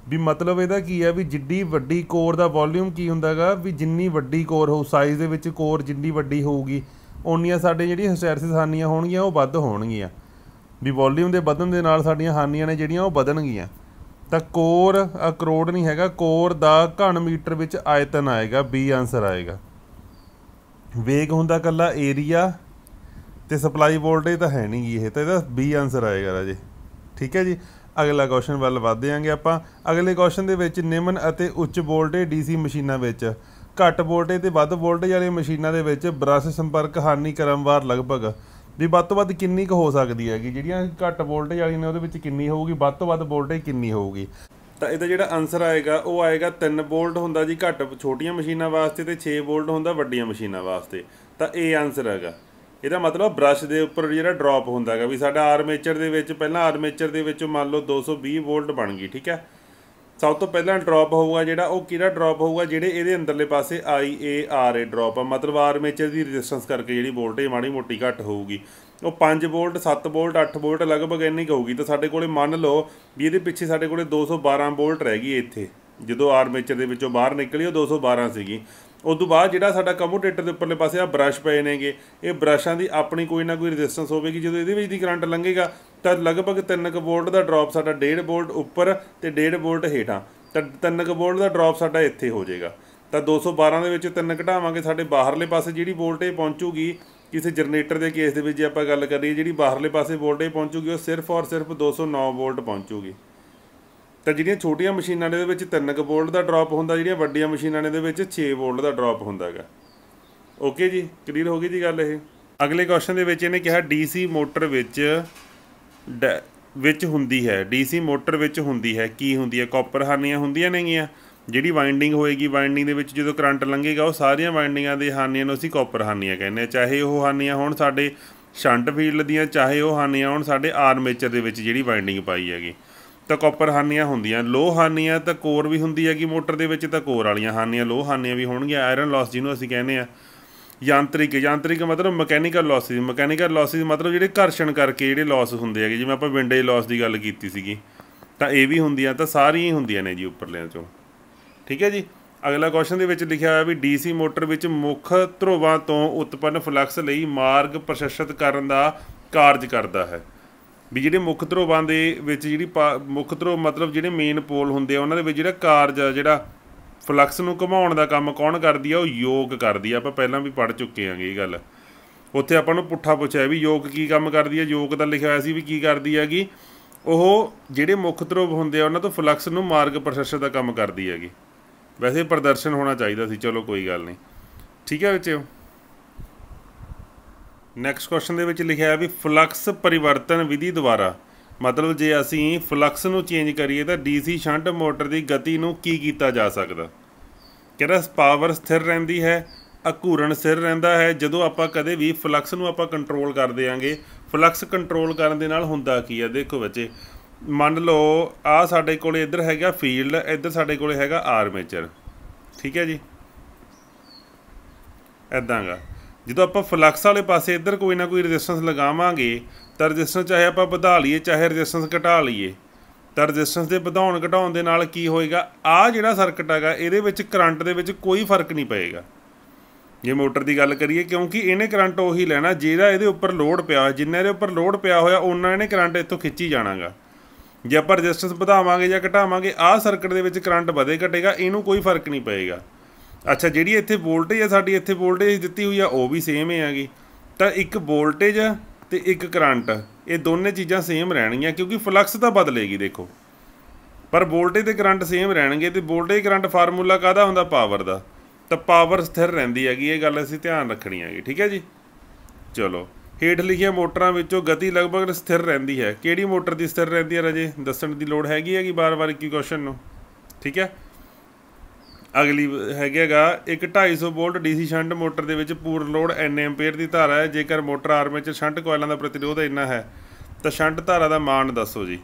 ਵੀ ਮਤਲਬ ਇਹਦਾ ਕੀ ਹੈ ਵੀ ਜਿੱਡੀ ਵੱਡੀ ਕੋਰ ਦਾ ਵੋਲਿਊਮ ਕੀ ਹੁੰਦਾਗਾ ਵੀ ਜਿੰਨੀ ਵੱਡੀ ਕੋਰ ਹੋਊ ਸਾਈਜ਼ ਦੇ ਵਿੱਚ ਕੋਰ ਜਿੰਨੀ ਵੱਡੀ ਹੋਊਗੀ ਓਨੀਆਂ ਸਾਡੇ ਜਿਹੜੀਆਂ ਹਿਸਟੈਰਸਿਸ ਹਾਨੀਆਂ ਹੋਣਗੀਆਂ ਉਹ ਵੱਧ ਹੋਣਗੀਆਂ ਵੀ ਵੋਲਿਊਮ ਦੇ ਵਧਣ ਦੇ ਨਾਲ ਸਾਡੀਆਂ ਹਾਨੀਆਂ ਨੇ ਜਿਹੜੀਆਂ ਉਹ ਵਧਣਗੀਆਂ ਤਾਂ ਕੋਰ ਕਰੋੜ ਨਹੀਂ ਹੈਗਾ ਕੋਰ ਦਾ ਘਣ ਮੀਟਰ ਵਿੱਚ ਆਇਤਨ ਆਏਗਾ ਬੀ ਆਨਸਰ ਆਏਗਾ ਵੇਗ ਹੁੰਦਾ ਕੱਲਾ ਏਰੀਆ ਤੇ ਸਪਲਾਈ ਵੋਲਟੇਜ ਤਾਂ ਹੈ ਨਹੀਂ ਇਹ ਤਾਂ ਇਹਦਾ ਬੀ ਆਨਸਰ ਆਏਗਾ ਰਾਜੇ ਠੀਕ ਹੈ ਜੀ ਅਗਲਾ ਕੁਐਸਚਨ ਵੱਲ ਆਂਗੇ ਆਪਾਂ ਅਗਲੇ ਕੁਐਸਚਨ ਦੇ ਵਿੱਚ ਨਿਮਨ ਅਤੇ ਉੱਚ ਵੋਲਟੇਜ ਡੀਸੀ ਮਸ਼ੀਨਾਂ ਵਿੱਚ ਘੱਟ ਵੋਲਟੇਜ ਤੇ ਵੱਧ ਵੋਲਟੇਜ ਵਾਲੀਆਂ ਮਸ਼ੀਨਾਂ ਦੇ ਵਿੱਚ ਬ੍ਰਸ਼ ਸੰਪਰਕ ਹਾਨੀ ਵਾਰ ਲਗਭਗ ਵੀ ਵੱਧ ਤੋਂ ਵੱਧ ਕਿੰਨੀ ਕੁ ਹੋ ਸਕਦੀ ਹੈਗੀ ਜਿਹੜੀਆਂ ਘੱਟ ਵੋਲਟੇਜ ਵਾਲੀਆਂ ਨੇ ਉਹਦੇ ਵਿੱਚ ਕਿੰਨੀ ਹੋਊਗੀ ਵੱਧ ਤੋਂ ਵੱਧ ਵੋਲਟੇਜ ਕਿੰਨੀ ਹੋਊਗੀ ਤਾਂ ਇਹਦਾ ਜਿਹੜਾ ਆਨਸਰ ਆਏਗਾ ਉਹ ਆਏਗਾ 3 ਵੋਲਟ ਹੁੰਦਾ ਜੀ ਘੱਟ ਛੋਟੀਆਂ ਮਸ਼ੀਨਾਂ ਵਾਸਤੇ ਤੇ 6 ਵੋਲਟ ਹੁੰਦਾ ਵੱਡੀਆਂ ਮਸ਼ੀਨਾਂ ਵਾਸਤੇ ਤਾਂ ਇਹ ਆਨਸਰ ਹੈਗਾ ਇਹਦਾ ਮਤਲਬ ਬ੍ਰਸ਼ ਦੇ ਉੱਪਰ ਜਿਹੜਾ ਡ੍ਰੌਪ ਹੁੰਦਾ ਹੈਗਾ ਵੀ ਸਾਡਾ ਆਰਮੇਚਰ ਦੇ ਵਿੱਚ ਪਹਿਲਾਂ ਆਰਮੇਚਰ ਦੇ ਵਿੱਚ ਮੰਨ ਲਓ 220 ਵੋਲਟ ਬਣ ਗਈ ਠੀਕ ਹੈ ਸਭ ਤੋਂ ਪਹਿਲਾਂ ਡ੍ਰੌਪ ਹੋਊਗਾ ਜਿਹੜਾ ਉਹ ਕਿਹੜਾ ਡ੍ਰੌਪ ਹੋਊਗਾ ਜਿਹੜੇ ਇਹਦੇ ਅੰਦਰਲੇ ਪਾਸੇ IAR ਡ੍ਰੌਪ ਆ ਮਤਲਬ ਆਰਮੇਚਰ ਦੀ ਰੈਜ਼ਿਸਟੈਂਸ ਕਰਕੇ ਜਿਹੜੀ ਵੋਲਟੇਜ ਮਾੜੀ ਮੋਟੀ ਘੱਟ ਹੋਊਗੀ ਉਹ 5 ਵੋਲਟ 7 ਵੋਲਟ 8 ਵੋਲਟ ਲਗਭਗ ਇੰਨੀ ਕੁ ਹੋਊਗੀ ਤਾਂ ਸਾਡੇ ਕੋਲੇ ਮੰਨ ਲਓ ਵੀ ਇਹਦੇ ਪਿੱਛੇ ਸਾਡੇ ਕੋਲੇ 212 ਵੋਲਟ ਰਹਿ ਗਈ ਇੱਥੇ ਜਦੋਂ ਆਰਮੇਚਰ ਦੇ ਵਿੱਚੋਂ ਬਾਹਰ ਨਿਕਲੀ ਉਹ 212 ਸੀਗੀ ਉਸ ਤੋਂ ਬਾਅਦ ਜਿਹੜਾ ਸਾਡਾ ਕਮੋਟੇਟਰ ਦੇ ਉੱਪਰਲੇ ਪਾਸੇ ਆ ਬ੍ਰਸ਼ ਪਏ ਨੇਗੇ ਇਹ ਬ੍ਰਸ਼ਾਂ ਦੀ ਆਪਣੀ ਕੋਈ ਨਾ ਕੋਈ ਰੈਜ਼ਿਸਟੈਂਸ ਹੋਵੇਗੀ ਜਦੋਂ ਇਹਦੇ ਵਿੱਚ ਦੀ ਕਰੰਟ ਲੰਘੇਗਾ ਤਾਂ ਲਗਭਗ 3 ਕ ਵੋਲਟ ਦਾ ਡ੍ਰੌਪ ਸਾਡਾ 1.5 ਵੋਲਟ ਉੱਪਰ ਤੇ 1.5 ਵੋਲਟ ਹੇਠਾਂ ਤਾਂ 3 ਕ ਵੋਲਟ ਦਾ ਡ੍ਰੌਪ ਸਾਡਾ ਇੱਥੇ ਹੋ ਜਾਏਗਾ ਤਾਂ 212 ਦੇ ਵਿੱਚ 3 ਘਟਾਵਾਂਗੇ ਸਾਡੇ ਬਾਹਰਲੇ ਪਾਸੇ ਜਿਹੜੀ ਵੋਲਟੇਜ ਪਹੁੰਚੂਗੀ ਕਿਸੇ ਜਨਰੇਟਰ ਦੇ ਕੇਸ ਦੇ ਵਿੱਚ ਜੇ ਆਪਾਂ ਗੱਲ ਕਰੀਏ ਜਿਹੜੀ ਬਾਹਰਲੇ ਪਾਸੇ ਵੋਲਟੇਜ ਪਹੁੰਚੂਗੀ ਉਹ ਸਿਰਫ ਔਰ ਸਿਰਫ 209 ਵੋਲਟ ਪਹੁੰਚੂਗੀ ਤਾਂ ਜਿਹੜੀਆਂ ਛੋਟੀਆਂ ਮਸ਼ੀਨਾਂ ਦੇ ਵਿੱਚ 3 ਵੋਲਟ ਦਾ ਡ੍ਰੌਪ ਹੁੰਦਾ ਜਿਹੜੀਆਂ ਵੱਡੀਆਂ ਮਸ਼ੀਨਾਂ ਦੇ ਵਿੱਚ 6 ਵੋਲਟ ਦਾ ਡ੍ਰੌਪ ਹੁੰਦਾ ਹੈਗਾ ਓਕੇ ਜੀ ਕਲੀਅਰ ਹੋ ਗਈ ਜੀ ਗੱਲ ਇਹ ਅਗਲੇ ਕੁਐਸਚਨ ਦੇ ਵਿੱਚ ਇਹਨੇ ਕਿਹਾ ਡੀਸੀ ਮੋਟਰ ਵਿੱਚ ਵਿੱਚ ਹੁੰਦੀ ਹੈ ਡੀਸੀ ਮੋਟਰ ਵਿੱਚ ਹੁੰਦੀ ਹੈ ਕੀ ਹੁੰਦੀ ਹੈ ਕਾਪਰ ਹਾਨੀਆਂ ਹੁੰਦੀਆਂ ਨੇਗੀਆਂ ਜਿਹੜੀ ਵਾਈਂਡਿੰਗ ਹੋਏਗੀ ਵਾਈਂਡਿੰਗ ਦੇ ਵਿੱਚ ਜਦੋਂ ਕਰੰਟ ਲੰਗੇਗਾ ਉਹ ਸਾਰੀਆਂ ਵਾਈਂਡਿੰਗਾਂ ਦੇ ਹਾਨੀਆਂ ਨੂੰ ਅਸੀਂ ਕਾਪਰ ਹਾਨੀਆਂ ਕਹਿੰਦੇ ਆ ਚਾਹੇ ਉਹ ਹਾਨੀਆਂ ਹੋਣ ਸਾਡੇ ਸ਼ੰਟ ਫੀਲਡ ਦੀਆਂ ਚਾਹੇ ਉਹ ਹਾਨੀਆਂ ਹੋਣ ਸਾਡੇ ਆਰਮੇਚਰ ਦੇ ਵਿੱਚ ਜਿਹੜੀ ਵਾਈਂਡਿੰਗ ਪਾਈ ਹੈਗੀ ਤਾਂ ਕਾਪਰ ਹਾਨੀਆਂ ਹੁੰਦੀਆਂ ਲੋਹ ਹਾਨੀਆਂ ਤਾਂ ਕੋਰ ਵੀ ਹੁੰਦੀ ਹੈਗੀ ਮੋਟਰ ਦੇ ਵਿੱਚ ਤਾਂ ਕੋਰ ਵਾਲੀਆਂ ਹਾਨੀਆਂ ਲੋਹ ਹਾਨੀਆਂ ਵੀ ਹੋਣਗੀਆਂ ਆਇਰਨ ਲਾਸ ਜਿਹਨੂੰ ਅਸੀਂ ਕਹਿੰਦੇ ਆ ਯਾਂਤਰਿਕ ਯਾਂਤਰਿਕ ਮਤਲਬ ਮਕੈਨੀਕਲ ਲਾਸਿਸ ਮਕੈਨੀਕਲ ਲਾਸਿਸ ਮਤਲਬ ਜਿਹੜੇ ਘਰਸ਼ਣ ਕਰਕੇ ਜਿਹੜੇ ਲਾਸ ਹੁੰਦੇ ਹੈਗੇ ਜਿਵੇਂ ਆਪਾਂ ਵਿੰਡੇ ਲਾਸ ਦੀ ਗੱਲ ਕੀਤੀ ਸੀਗੀ ਤਾਂ ਇਹ ਵੀ ਹੁੰਦੀਆਂ ਤਾਂ ਸਾਰੀਆਂ ਹੀ ਹੁੰਦੀਆਂ ਨੇ ਜੀ ਉੱਪਰਲਿਆਂ ਚੋਂ ਠੀਕ ਹੈ ਜੀ ਅਗਲਾ ਕੁਐਸਚਨ ਦੇ ਵਿੱਚ ਲਿਖਿਆ ਹੋਇਆ ਵੀ ਡੀਸੀ ਮੋਟਰ ਵਿੱਚ ਮੁੱਖ ਧਰੋਵਾਂ ਤੋਂ ਉਤਪੰਨ ਫਲਕਸ ਲਈ ਮਾਰਗ ਪ੍ਰਸ਼ਸਤ ਕਰਨ ਦਾ ਕਾਰਜ ਕਰਦਾ ਹੈ ਵੀ ਜਿਹੜੇ ਮੁੱਖ ਧਰੋਵਾਂ ਦੇ ਵਿੱਚ ਜਿਹੜੀ ਮੁੱਖ ਧਰੋ ਮਤਲਬ ਜਿਹੜੇ ਮੇਨ ਪੋਲ ਹੁੰਦੇ ਆ ਉਹਨਾਂ ਦੇ ਵਿੱਚ ਜਿਹੜਾ ਕਾਰਜ ਆ ਜਿਹੜਾ ਫਲਕਸ ਨੂੰ ਘਮਾਉਣ ਦਾ ਕੰਮ ਕੌਣ ਕਰਦੀ ਆ ਉਹ ਯੋਗ ਕਰਦੀ ਆ ਆਪਾਂ ਪਹਿਲਾਂ ਵੀ ਪੜ ਚੁੱਕੇ ਆਂਗੇ ਇਹ ਗੱਲ ਉੱਥੇ ਆਪਾਂ ਨੂੰ ਪੁੱਠਾ ਪੁੱਛਿਆ ਵੀ ਯੋਗ ਕੀ ਕੰਮ ਕਰਦੀ ਆ ਯੋਗ ਤਾਂ ਲਿਖਿਆ ਹੋਇਆ ਸੀ ਵੀ ਕੀ ਕਰਦੀ ਹੈਗੀ ਉਹ ਜਿਹੜੇ ਮੁੱਖ ਧਰੋਵ ਹੁੰਦੇ ਆ ਉਹਨਾਂ ਤੋਂ ਫਲਕਸ ਨੂੰ ਮਾਰਗ ਪ੍ਰਸ਼ਸ਼ਤ ਦਾ ਕੰਮ ਕਰਦੀ ਹੈਗੀ ਵੈਸੇ ਪ੍ਰਦਰਸ਼ਨ ਹੋਣਾ ਚਾਹੀਦਾ ਸੀ ਚਲੋ ਕੋਈ ਗੱਲ ਨਹੀਂ ਠੀਕ ਹੈ ਬੱਚਿਓ ਨੈਕਸਟ ਕੁਐਸਚਨ ਦੇ ਵਿੱਚ ਲਿਖਿਆ ਹੈ ਵੀ ਫਲਕਸ ਪਰਿਵਰਤਨ ਵਿਧੀ ਦੁਆਰਾ ਮਤਲਬ ਜੇ ਅਸੀਂ ਫਲਕਸ ਨੂੰ ਚੇਂਜ ਕਰੀਏ ਤਾਂ ਡੀਸੀ ਸ਼ੰਟ ਮੋਟਰ ਦੀ ਗਤੀ ਨੂੰ ਕੀ ਕੀਤਾ ਜਾ ਸਕਦਾ ਕਿਹੜਾ ਪਾਵਰ ਸਥਿਰ ਰਹਿੰਦੀ ਹੈ ਅਕੂਰਨ ਸਿਰ ਰਹਿੰਦਾ ਹੈ ਜਦੋਂ ਆਪਾਂ ਕਦੇ ਵੀ ਫਲਕਸ ਨੂੰ ਆਪਾਂ ਕੰਟਰੋਲ ਕਰ ਦੇਾਂਗੇ ਫਲਕਸ ਕੰਟਰੋਲ ਕਰਨ ਦੇ ਨਾਲ ਹੁੰਦਾ ਕੀ ਹੈ ਦੇਖੋ ਬੱਚੇ ਮੰਨ ਲਓ ਆ ਸਾਡੇ ਕੋਲੇ ਇੱਧਰ ਹੈਗਾ ਫੀਲਡ ਇੱਧਰ ਸਾਡੇ ਕੋਲੇ ਹੈਗਾ ਆਰਮੇਚਰ ਠੀਕ ਹੈ ਜੀ ਐਦਾਂਗਾ ਜਦੋਂ ਆਪਾਂ ਫਲਕਸ ਵਾਲੇ ਪਾਸੇ ਇੱਧਰ ਕੋਈ ਨਾ ਕੋਈ ਰੈਜ਼ਿਸਟੈਂਸ ਲਗਾਵਾਂਗੇ ਤਾਂ ਰੈਜ਼ਿਸਟੈਂਸ ਚਾਹੇ ਆਪਾਂ ਵਧਾ ਲਈਏ ਚਾਹੇ ਰੈਜ਼ਿਸਟੈਂਸ ਘਟਾ ਲਈਏ ਤਾਂ ਰੈਜ਼ਿਸਟੈਂਸ ਦੇ ਵਧਾਉਣ ਘਟਾਉਣ ਦੇ ਨਾਲ ਕੀ ਹੋਏਗਾ ਆ ਜਿਹੜਾ ਸਰਕਟ ਹੈਗਾ ਇਹਦੇ ਵਿੱਚ ਕਰੰਟ ਦੇ ਵਿੱਚ ਕੋਈ ਫਰਕ ਨਹੀਂ ਪਏਗਾ ਜੇ ਮੋਟਰ ਦੀ ਗੱਲ ਕਰੀਏ ਕਿਉਂਕਿ ਇਹਨੇ ਕਰੰਟ ਉਹੀ ਲੈਣਾ ਜਿਹੜਾ ਇਹਦੇ ਉੱਪਰ ਲੋਡ ਪਿਆ ਹੋਇਆ ਜਿੰਨਾ ਇਹਦੇ ਉੱਪਰ ਲੋਡ ਪਿਆ ਹੋਇਆ ਉਹਨਾਂ ਇਹਨੇ ਕਰੰਟ ਇੱਥੋਂ ਖਿੱਚੀ ਜਾਣਾਗਾ ਜੇ ਆਪਾਂ ਰੈਜ਼ਿਸਟੈਂਸ ਵਧਾਵਾਂਗੇ ਜਾਂ ਘਟਾਵਾਂਗੇ ਆਹ ਸਰਕਟ ਦੇ ਵਿੱਚ ਕਰੰਟ ਵਧੇ ਘਟੇਗਾ ਇਹਨੂੰ ਕੋਈ ਫਰਕ ਨਹੀਂ ਪਏਗਾ ਅੱਛਾ ਜਿਹੜੀ ਇੱਥੇ ਵੋਲਟੇਜ ਆ ਸਾਡੀ ਇੱਥੇ ਵੋਲਟੇਜ ਦਿੱਤੀ ਹੋਈ ਆ ਉਹ ਵੀ ਸੇਮ ਹੀ ਆਗੀ ਤਾਂ ਇੱਕ ਵੋਲਟੇਜ ਆ ਤੇ ਇੱਕ ਕਰੰਟ ਇਹ ਦੋਨੇ ਚੀਜ਼ਾਂ ਸੇਮ ਰਹਿਣਗੀਆਂ ਕਿਉਂਕਿ ਫਲਕਸ ਤਾਂ ਬਦਲੇਗੀ ਦੇਖੋ ਪਰ ਵੋਲਟੇਜ ਤੇ ਕਰੰਟ ਸੇਮ ਰਹਿਣਗੇ ਤੇ ਵੋਲਟੇਜ ਕਰੰਟ ਫਾਰਮੂਲਾ ਕਾਹਦਾ ਹੁੰਦਾ ਪਾਵਰ ਦਾ ਤਾਂ ਪਾਵਰ ਸਥਿਰ ਰਹਿੰਦੀ ਹੈਗੀ ਇਹ ਗੱਲ ਅਸੀਂ ਧਿਆਨ ਰੱਖਣੀ ਹੈਗੀ ਠੀਕ ਹੈ ਜੀ ਚਲੋ ਹੇਠ ਲਿਖੀਆਂ ਮੋਟਰਾਂ ਵਿੱਚੋਂ ਗਤੀ ਲਗਭਗ ਸਥਿਰ ਰਹਿੰਦੀ ਹੈ ਕਿਹੜੀ ਮੋਟਰ ਦੀ ਸਥਿਰ ਰਹਿੰਦੀ ਹੈ ਰਾਜੇ ਦੱਸਣ ਦੀ ਲੋੜ ਹੈਗੀ ਹੈਗੀ ਬਾਰ-ਬਾਰ ਕੀ ਕੁਐਸਚਨ ਨੂੰ ਠੀਕ ਹੈ ਅਗਲੀ ਹੈਗਾਗਾ ਇੱਕ 250 ਵੋਲਟ ਡੀਸੀ ਸ਼ੰਟ ਮੋਟਰ ਦੇ ਵਿੱਚ ਪੂਰਨ ਲੋਡ ਐਨ ਐਂਪੀਅਰ ਦੀ ਧਾਰਾ ਹੈ ਜੇਕਰ ਮੋਟਰ ਆਰਮੇਚਰ ਸ਼ੰਟ ਕੋਇਲਾਂ ਦਾ ਪ੍ਰਤੀਰੋਧ ਇੰਨਾ ਹੈ ਤਾਂ ਸ਼ੰਟ ਧਾਰਾ ਦਾ ਮਾਨ ਦੱਸੋ ਜੀ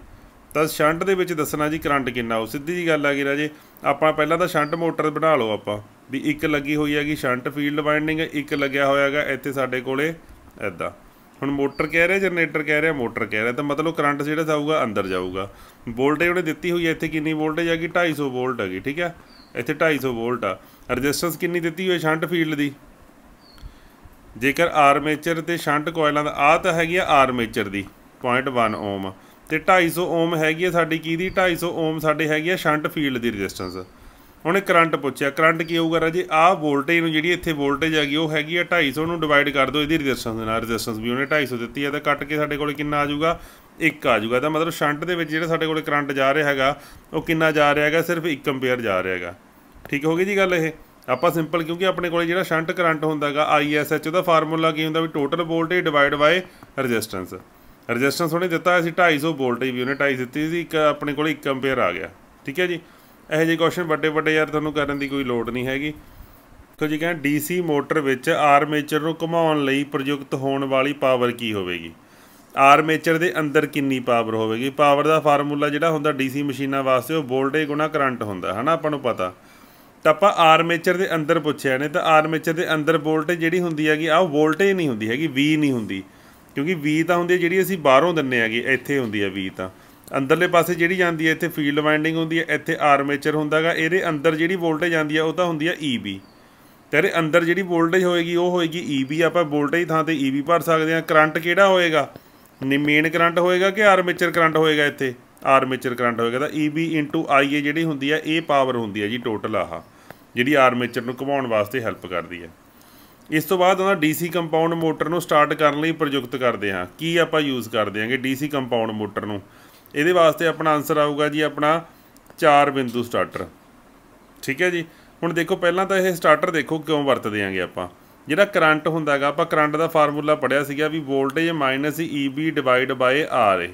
ਤਾਂ ਸ਼ੰਟ ਦੇ ਵਿੱਚ ਦੱਸਣਾ ਜੀ ਕਰੰਟ ਕਿੰਨਾ ਹੋ ਸਿੱਧੀ ਜੀ ਗੱਲ ਆ ਗਈ ਰਾਜੇ ਆਪਾਂ ਪਹਿਲਾਂ ਤਾਂ ਸ਼ੰਟ ਮੋਟਰ ਬਣਾ ਲਓ ਆਪਾਂ ਵੀ ਇੱਕ ਲੱਗੀ ਹੋਈ ਹੈਗੀ ਸ਼ੰਟ ਫੀਲਡ ਵਾਈਂਡਿੰਗ ਇੱਕ ਲੱਗਿਆ ਹੋਇਆ ਹੈਗਾ ਇੱਥੇ ਸਾਡੇ ਕੋਲੇ ਐਦਾਂ ਹੁਣ ਮੋਟਰ ਕਹਿ ਰਿਹਾ ਜਨਰੇਟਰ ਕਹਿ ਰਿਹਾ ਮੋਟਰ ਕਹਿ ਰਿਹਾ ਤਾਂ ਮਤਲਬ ਕਰੰਟ ਜਿਹੜਾ ਜਾਊਗਾ ਅੰਦਰ ਜਾਊਗਾ ਵੋਲਟੇਜ ਉਹਨੇ ਦਿੱਤੀ ਹੋਈ ਹੈ ਇੱਥੇ ਕਿੰਨੀ ਵੋਲਟੇਜ ਹੈਗੀ 250 ਵੋਲਟ ਹੈਗੀ ਠੀਕ ਹੈ ਇੱਥੇ 250 ਵੋਲਟ ਆ ਰੈਜ਼ਿਸਟੈਂਸ ਕਿੰਨੀ ਦਿੱਤੀ ਹੋਈ ਸ਼ੰਟ ਫੀਲਡ ਦੀ ਜੇਕਰ ਆਰਮੇਚਰ ਤੇ ਸ਼ੰਟ ਕੋਇਲਾਂ ਦਾ ਆਹ ਤਾਂ ਹੈਗੀ ਆ ਆਰਮੇਚਰ ਦੀ 0.1 ਓਮ ਤੇ 250 ਓਮ ਹੈਗੀ ਆ ਸਾਡੀ ਕੀ ਦੀ 250 ਓਮ ਸਾਡੇ ਹੈਗੀ ਆ ਸ਼ੰਟ ਫੀਲਡ ਦੀ ਰੈਜ਼ਿਸਟੈਂਸ ਹੁਣ ਇਹ ਕਰੰਟ ਪੁੱਛਿਆ ਕਰੰਟ ਕੀ ਹੋਊਗਾ ਰਾਜੇ ਆਹ ਵੋਲਟੇਜ ਨੂੰ ਜਿਹੜੀ ਇੱਥੇ ਵੋਲਟੇਜ ਆ ਗਈ ਉਹ ਹੈਗੀ ਆ 250 ਨੂੰ ਡਿਵਾਈਡ ਕਰ ਦਿਓ ਇਹਦੀ ਰੈਜ਼ਿਸਟੈਂਸ ਨਾਲ ਰੈਜ਼ਿਸਟੈਂਸ ਵੀ ਉਹਨੇ 250 ਦਿੱਤੀ ਆ ਤਾਂ ਕੱਟ ਕੇ ਸਾਡੇ ਕੋਲ ਕਿੰਨਾ ਆ ਜਾਊਗਾ 1 ਆ ਜਾਊਗਾ ਤਾਂ ਮਤਲਬ ਸ਼ੰਟ ਦੇ ਵਿੱਚ ਜਿਹੜਾ ਸਾਡੇ ਕੋਲ ਕਰੰਟ ਜਾ ਰਿਹਾ ਹੈਗਾ ਉਹ ਕਿੰਨਾ ਜਾ ਰਿਹਾ ਹੈਗਾ ਸਿਰਫ 1 ਐਂਪੀਅਰ ਜਾ ਰਿਹਾ ਹੈਗਾ ਠੀਕ ਹੋ ਗਈ ਜੀ ਗੱਲ ਇਹ ਆਪਾਂ ਸਿੰਪਲ ਕਿਉਂਕਿ ਆਪਣੇ ਕੋਲ ਜਿਹੜਾ ਸ਼ੰਟ ਕਰੰਟ ਹੁੰਦਾ ਹੈਗਾ ਆਈਐਸਐਚ ਉਹਦਾ ਫਾਰਮੂਲਾ ਕੀ ਹੁੰਦਾ ਵੀ total voltage divide by resistance resistance ਉਹਨੇ ਦਿੱਤਾ ਸੀ 250 ਵੋਲਟੇਜ ਵੀ ਉਹਨੇ 2.5 ਦਿੱਤੀ ਸੀ ਇੱਕ ਆਪਣੇ ਕੋਲ 1 ਐਂਪੀਅਰ ਆ ਗਿਆ ਠੀਕ ਹੈ ਜੀ ਇਹੋ ਜਿਹੇ ਕੁਐਸਚਨ ਵੱਡੇ ਵੱਡੇ ਯਾਰ ਤੁਹਾਨੂੰ ਕਰਨ ਦੀ ਕੋਈ ਲੋੜ ਨਹੀਂ ਹੈਗੀ ਦੇਖੋ ਜੀ ਕਹਿੰਦਾ ਡੀਸੀ ਮੋਟਰ ਵਿੱਚ ਆਰਮੇਚਰ ਨੂੰ ਘੁਮਾਉਣ ਲਈ ਪ੍ਰਯੁਕਤ ਹੋਣ ਵਾਲੀ ਪਾਵਰ ਕੀ ਹੋਵੇਗੀ ਆਰਮੇਚਰ ਦੇ ਅੰਦਰ ਕਿੰਨੀ ਪਾਵਰ ਹੋਵੇਗੀ ਪਾਵਰ ਦਾ ਫਾਰਮੂਲਾ ਜਿਹੜਾ ਹੁੰਦਾ ਡੀਸੀ ਮਸ਼ੀਨਾਂ ਵਾਸਤੇ ਉਹ ਵੋਲਟੇਜ ਗੁਣਾ ਕਰੰਟ ਹੁੰਦਾ ਹੈ ਨਾ ਆਪਾਂ ਨੂੰ ਪਤਾ ਤਾਂ ਆਪਾਂ ਆਰਮੇਚਰ ਦੇ ਅੰਦਰ ਪੁੱਛਿਆ ਨੇ ਤਾਂ ਆਰਮੇਚਰ ਦੇ ਅੰਦਰ ਵੋਲਟੇਜ ਜਿਹੜੀ ਹੁੰਦੀ ਹੈਗੀ ਆ ਉਹ ਵੋਲਟੇਜ ਨਹੀਂ ਹੁੰਦੀ ਹੈਗੀ V ਨਹੀਂ ਹੁੰਦੀ ਕਿਉਂਕਿ V ਤਾਂ ਹੁੰਦੀ ਹੈ ਜਿਹੜੀ ਅਸੀਂ ਬਾਹਰੋਂ ਦਿੰਨੇ ਹੈਗੇ ਇੱਥੇ ਹੁੰਦੀ ਹੈ V ਤਾਂ ਅੰਦਰਲੇ ਪਾਸੇ ਜਿਹੜੀ ਜਾਂਦੀ ਹੈ ਇੱਥੇ ਫੀਲਡ ਵਾਈਂਡਿੰਗ ਹੁੰਦੀ ਹੈ ਇੱਥੇ ਆਰਮੇਚਰ ਹੁੰਦਾਗਾ ਇਹਦੇ ਅੰਦਰ ਜਿਹੜੀ ਵੋਲਟੇਜ ਜਾਂਦੀ ਹੈ ਉਹ ਤਾਂ ਹੁੰਦੀ ਹੈ EB ਤੇਰੇ ਅੰਦਰ ਜਿਹੜੀ ਵੋਲਟੇਜ ਹੋਏਗੀ ਉਹ ਹੋਏਗੀ EB ਆਪਾਂ ਵੋਲਟੇਜ ਥਾਂ ਤੇ EB ਭਰ ਸਕਦੇ ਹਾਂ ਕਰੰਟ ਕਿਹੜਾ ਹੋਏਗਾ ਨੀ ਮੇਨ ਕਰੰਟ ਹੋਏਗਾ ਕਿ ਆਰਮੇਚਰ ਕਰੰਟ ਹੋਏਗਾ ਇੱਥੇ ਆਰਮੇਚਰ ਕਰੰਟ ਹੋਏਗਾ ਤਾਂ EB IA ਜਿਹੜੀ ਹੁੰਦੀ ਹੈ ਇਹ ਪਾਵਰ ਹੁੰਦੀ ਹੈ ਜੀ ਟੋਟਲ ਆਹ ਜਿਹੜੀ ਆਰਮੇਚਰ ਨੂੰ ਘੁਮਾਉਣ ਵਾਸਤੇ ਹੈਲਪ ਕਰਦੀ ਹੈ ਇਸ ਤੋਂ ਬਾਅਦ ਉਹਨਾਂ ਡੀਸੀ ਕੰਪਾਊਂਡ ਮੋਟਰ ਨੂੰ ਸਟਾਰਟ ਕਰਨ ਲਈ ਪ੍ਰਯੁਕਤ ਕਰਦੇ ਹਾਂ ਕੀ ਆਪਾਂ ਯੂਜ਼ ਕਰਦੇ ਹਾਂਗੇ ਡੀਸੀ ਕੰਪਾਊਂਡ ਮੋਟਰ ਨੂੰ ਇਹਦੇ ਵਾਸਤੇ ਆਪਣਾ ਆਨਸਰ ਆਊਗਾ ਜੀ ਆਪਣਾ 4 ਬਿੰਦੂ ਸਟਾਰਟਰ ਠੀਕ ਹੈ ਜੀ ਹੁਣ ਦੇਖੋ ਪਹਿਲਾਂ ਤਾਂ ਇਹ ਸਟਾਰਟਰ ਦੇਖੋ ਕਿਉਂ ਵਰਤਦੇ ਆਂਗੇ ਆਪਾਂ ਜਿਹੜਾ ਕਰੰਟ ਹੁੰਦਾ ਹੈਗਾ ਆਪਾਂ ਕਰੰਟ ਦਾ ਫਾਰਮੂਲਾ ਪੜਿਆ ਸੀਗਾ ਵੀ voltage minus EB divide by RA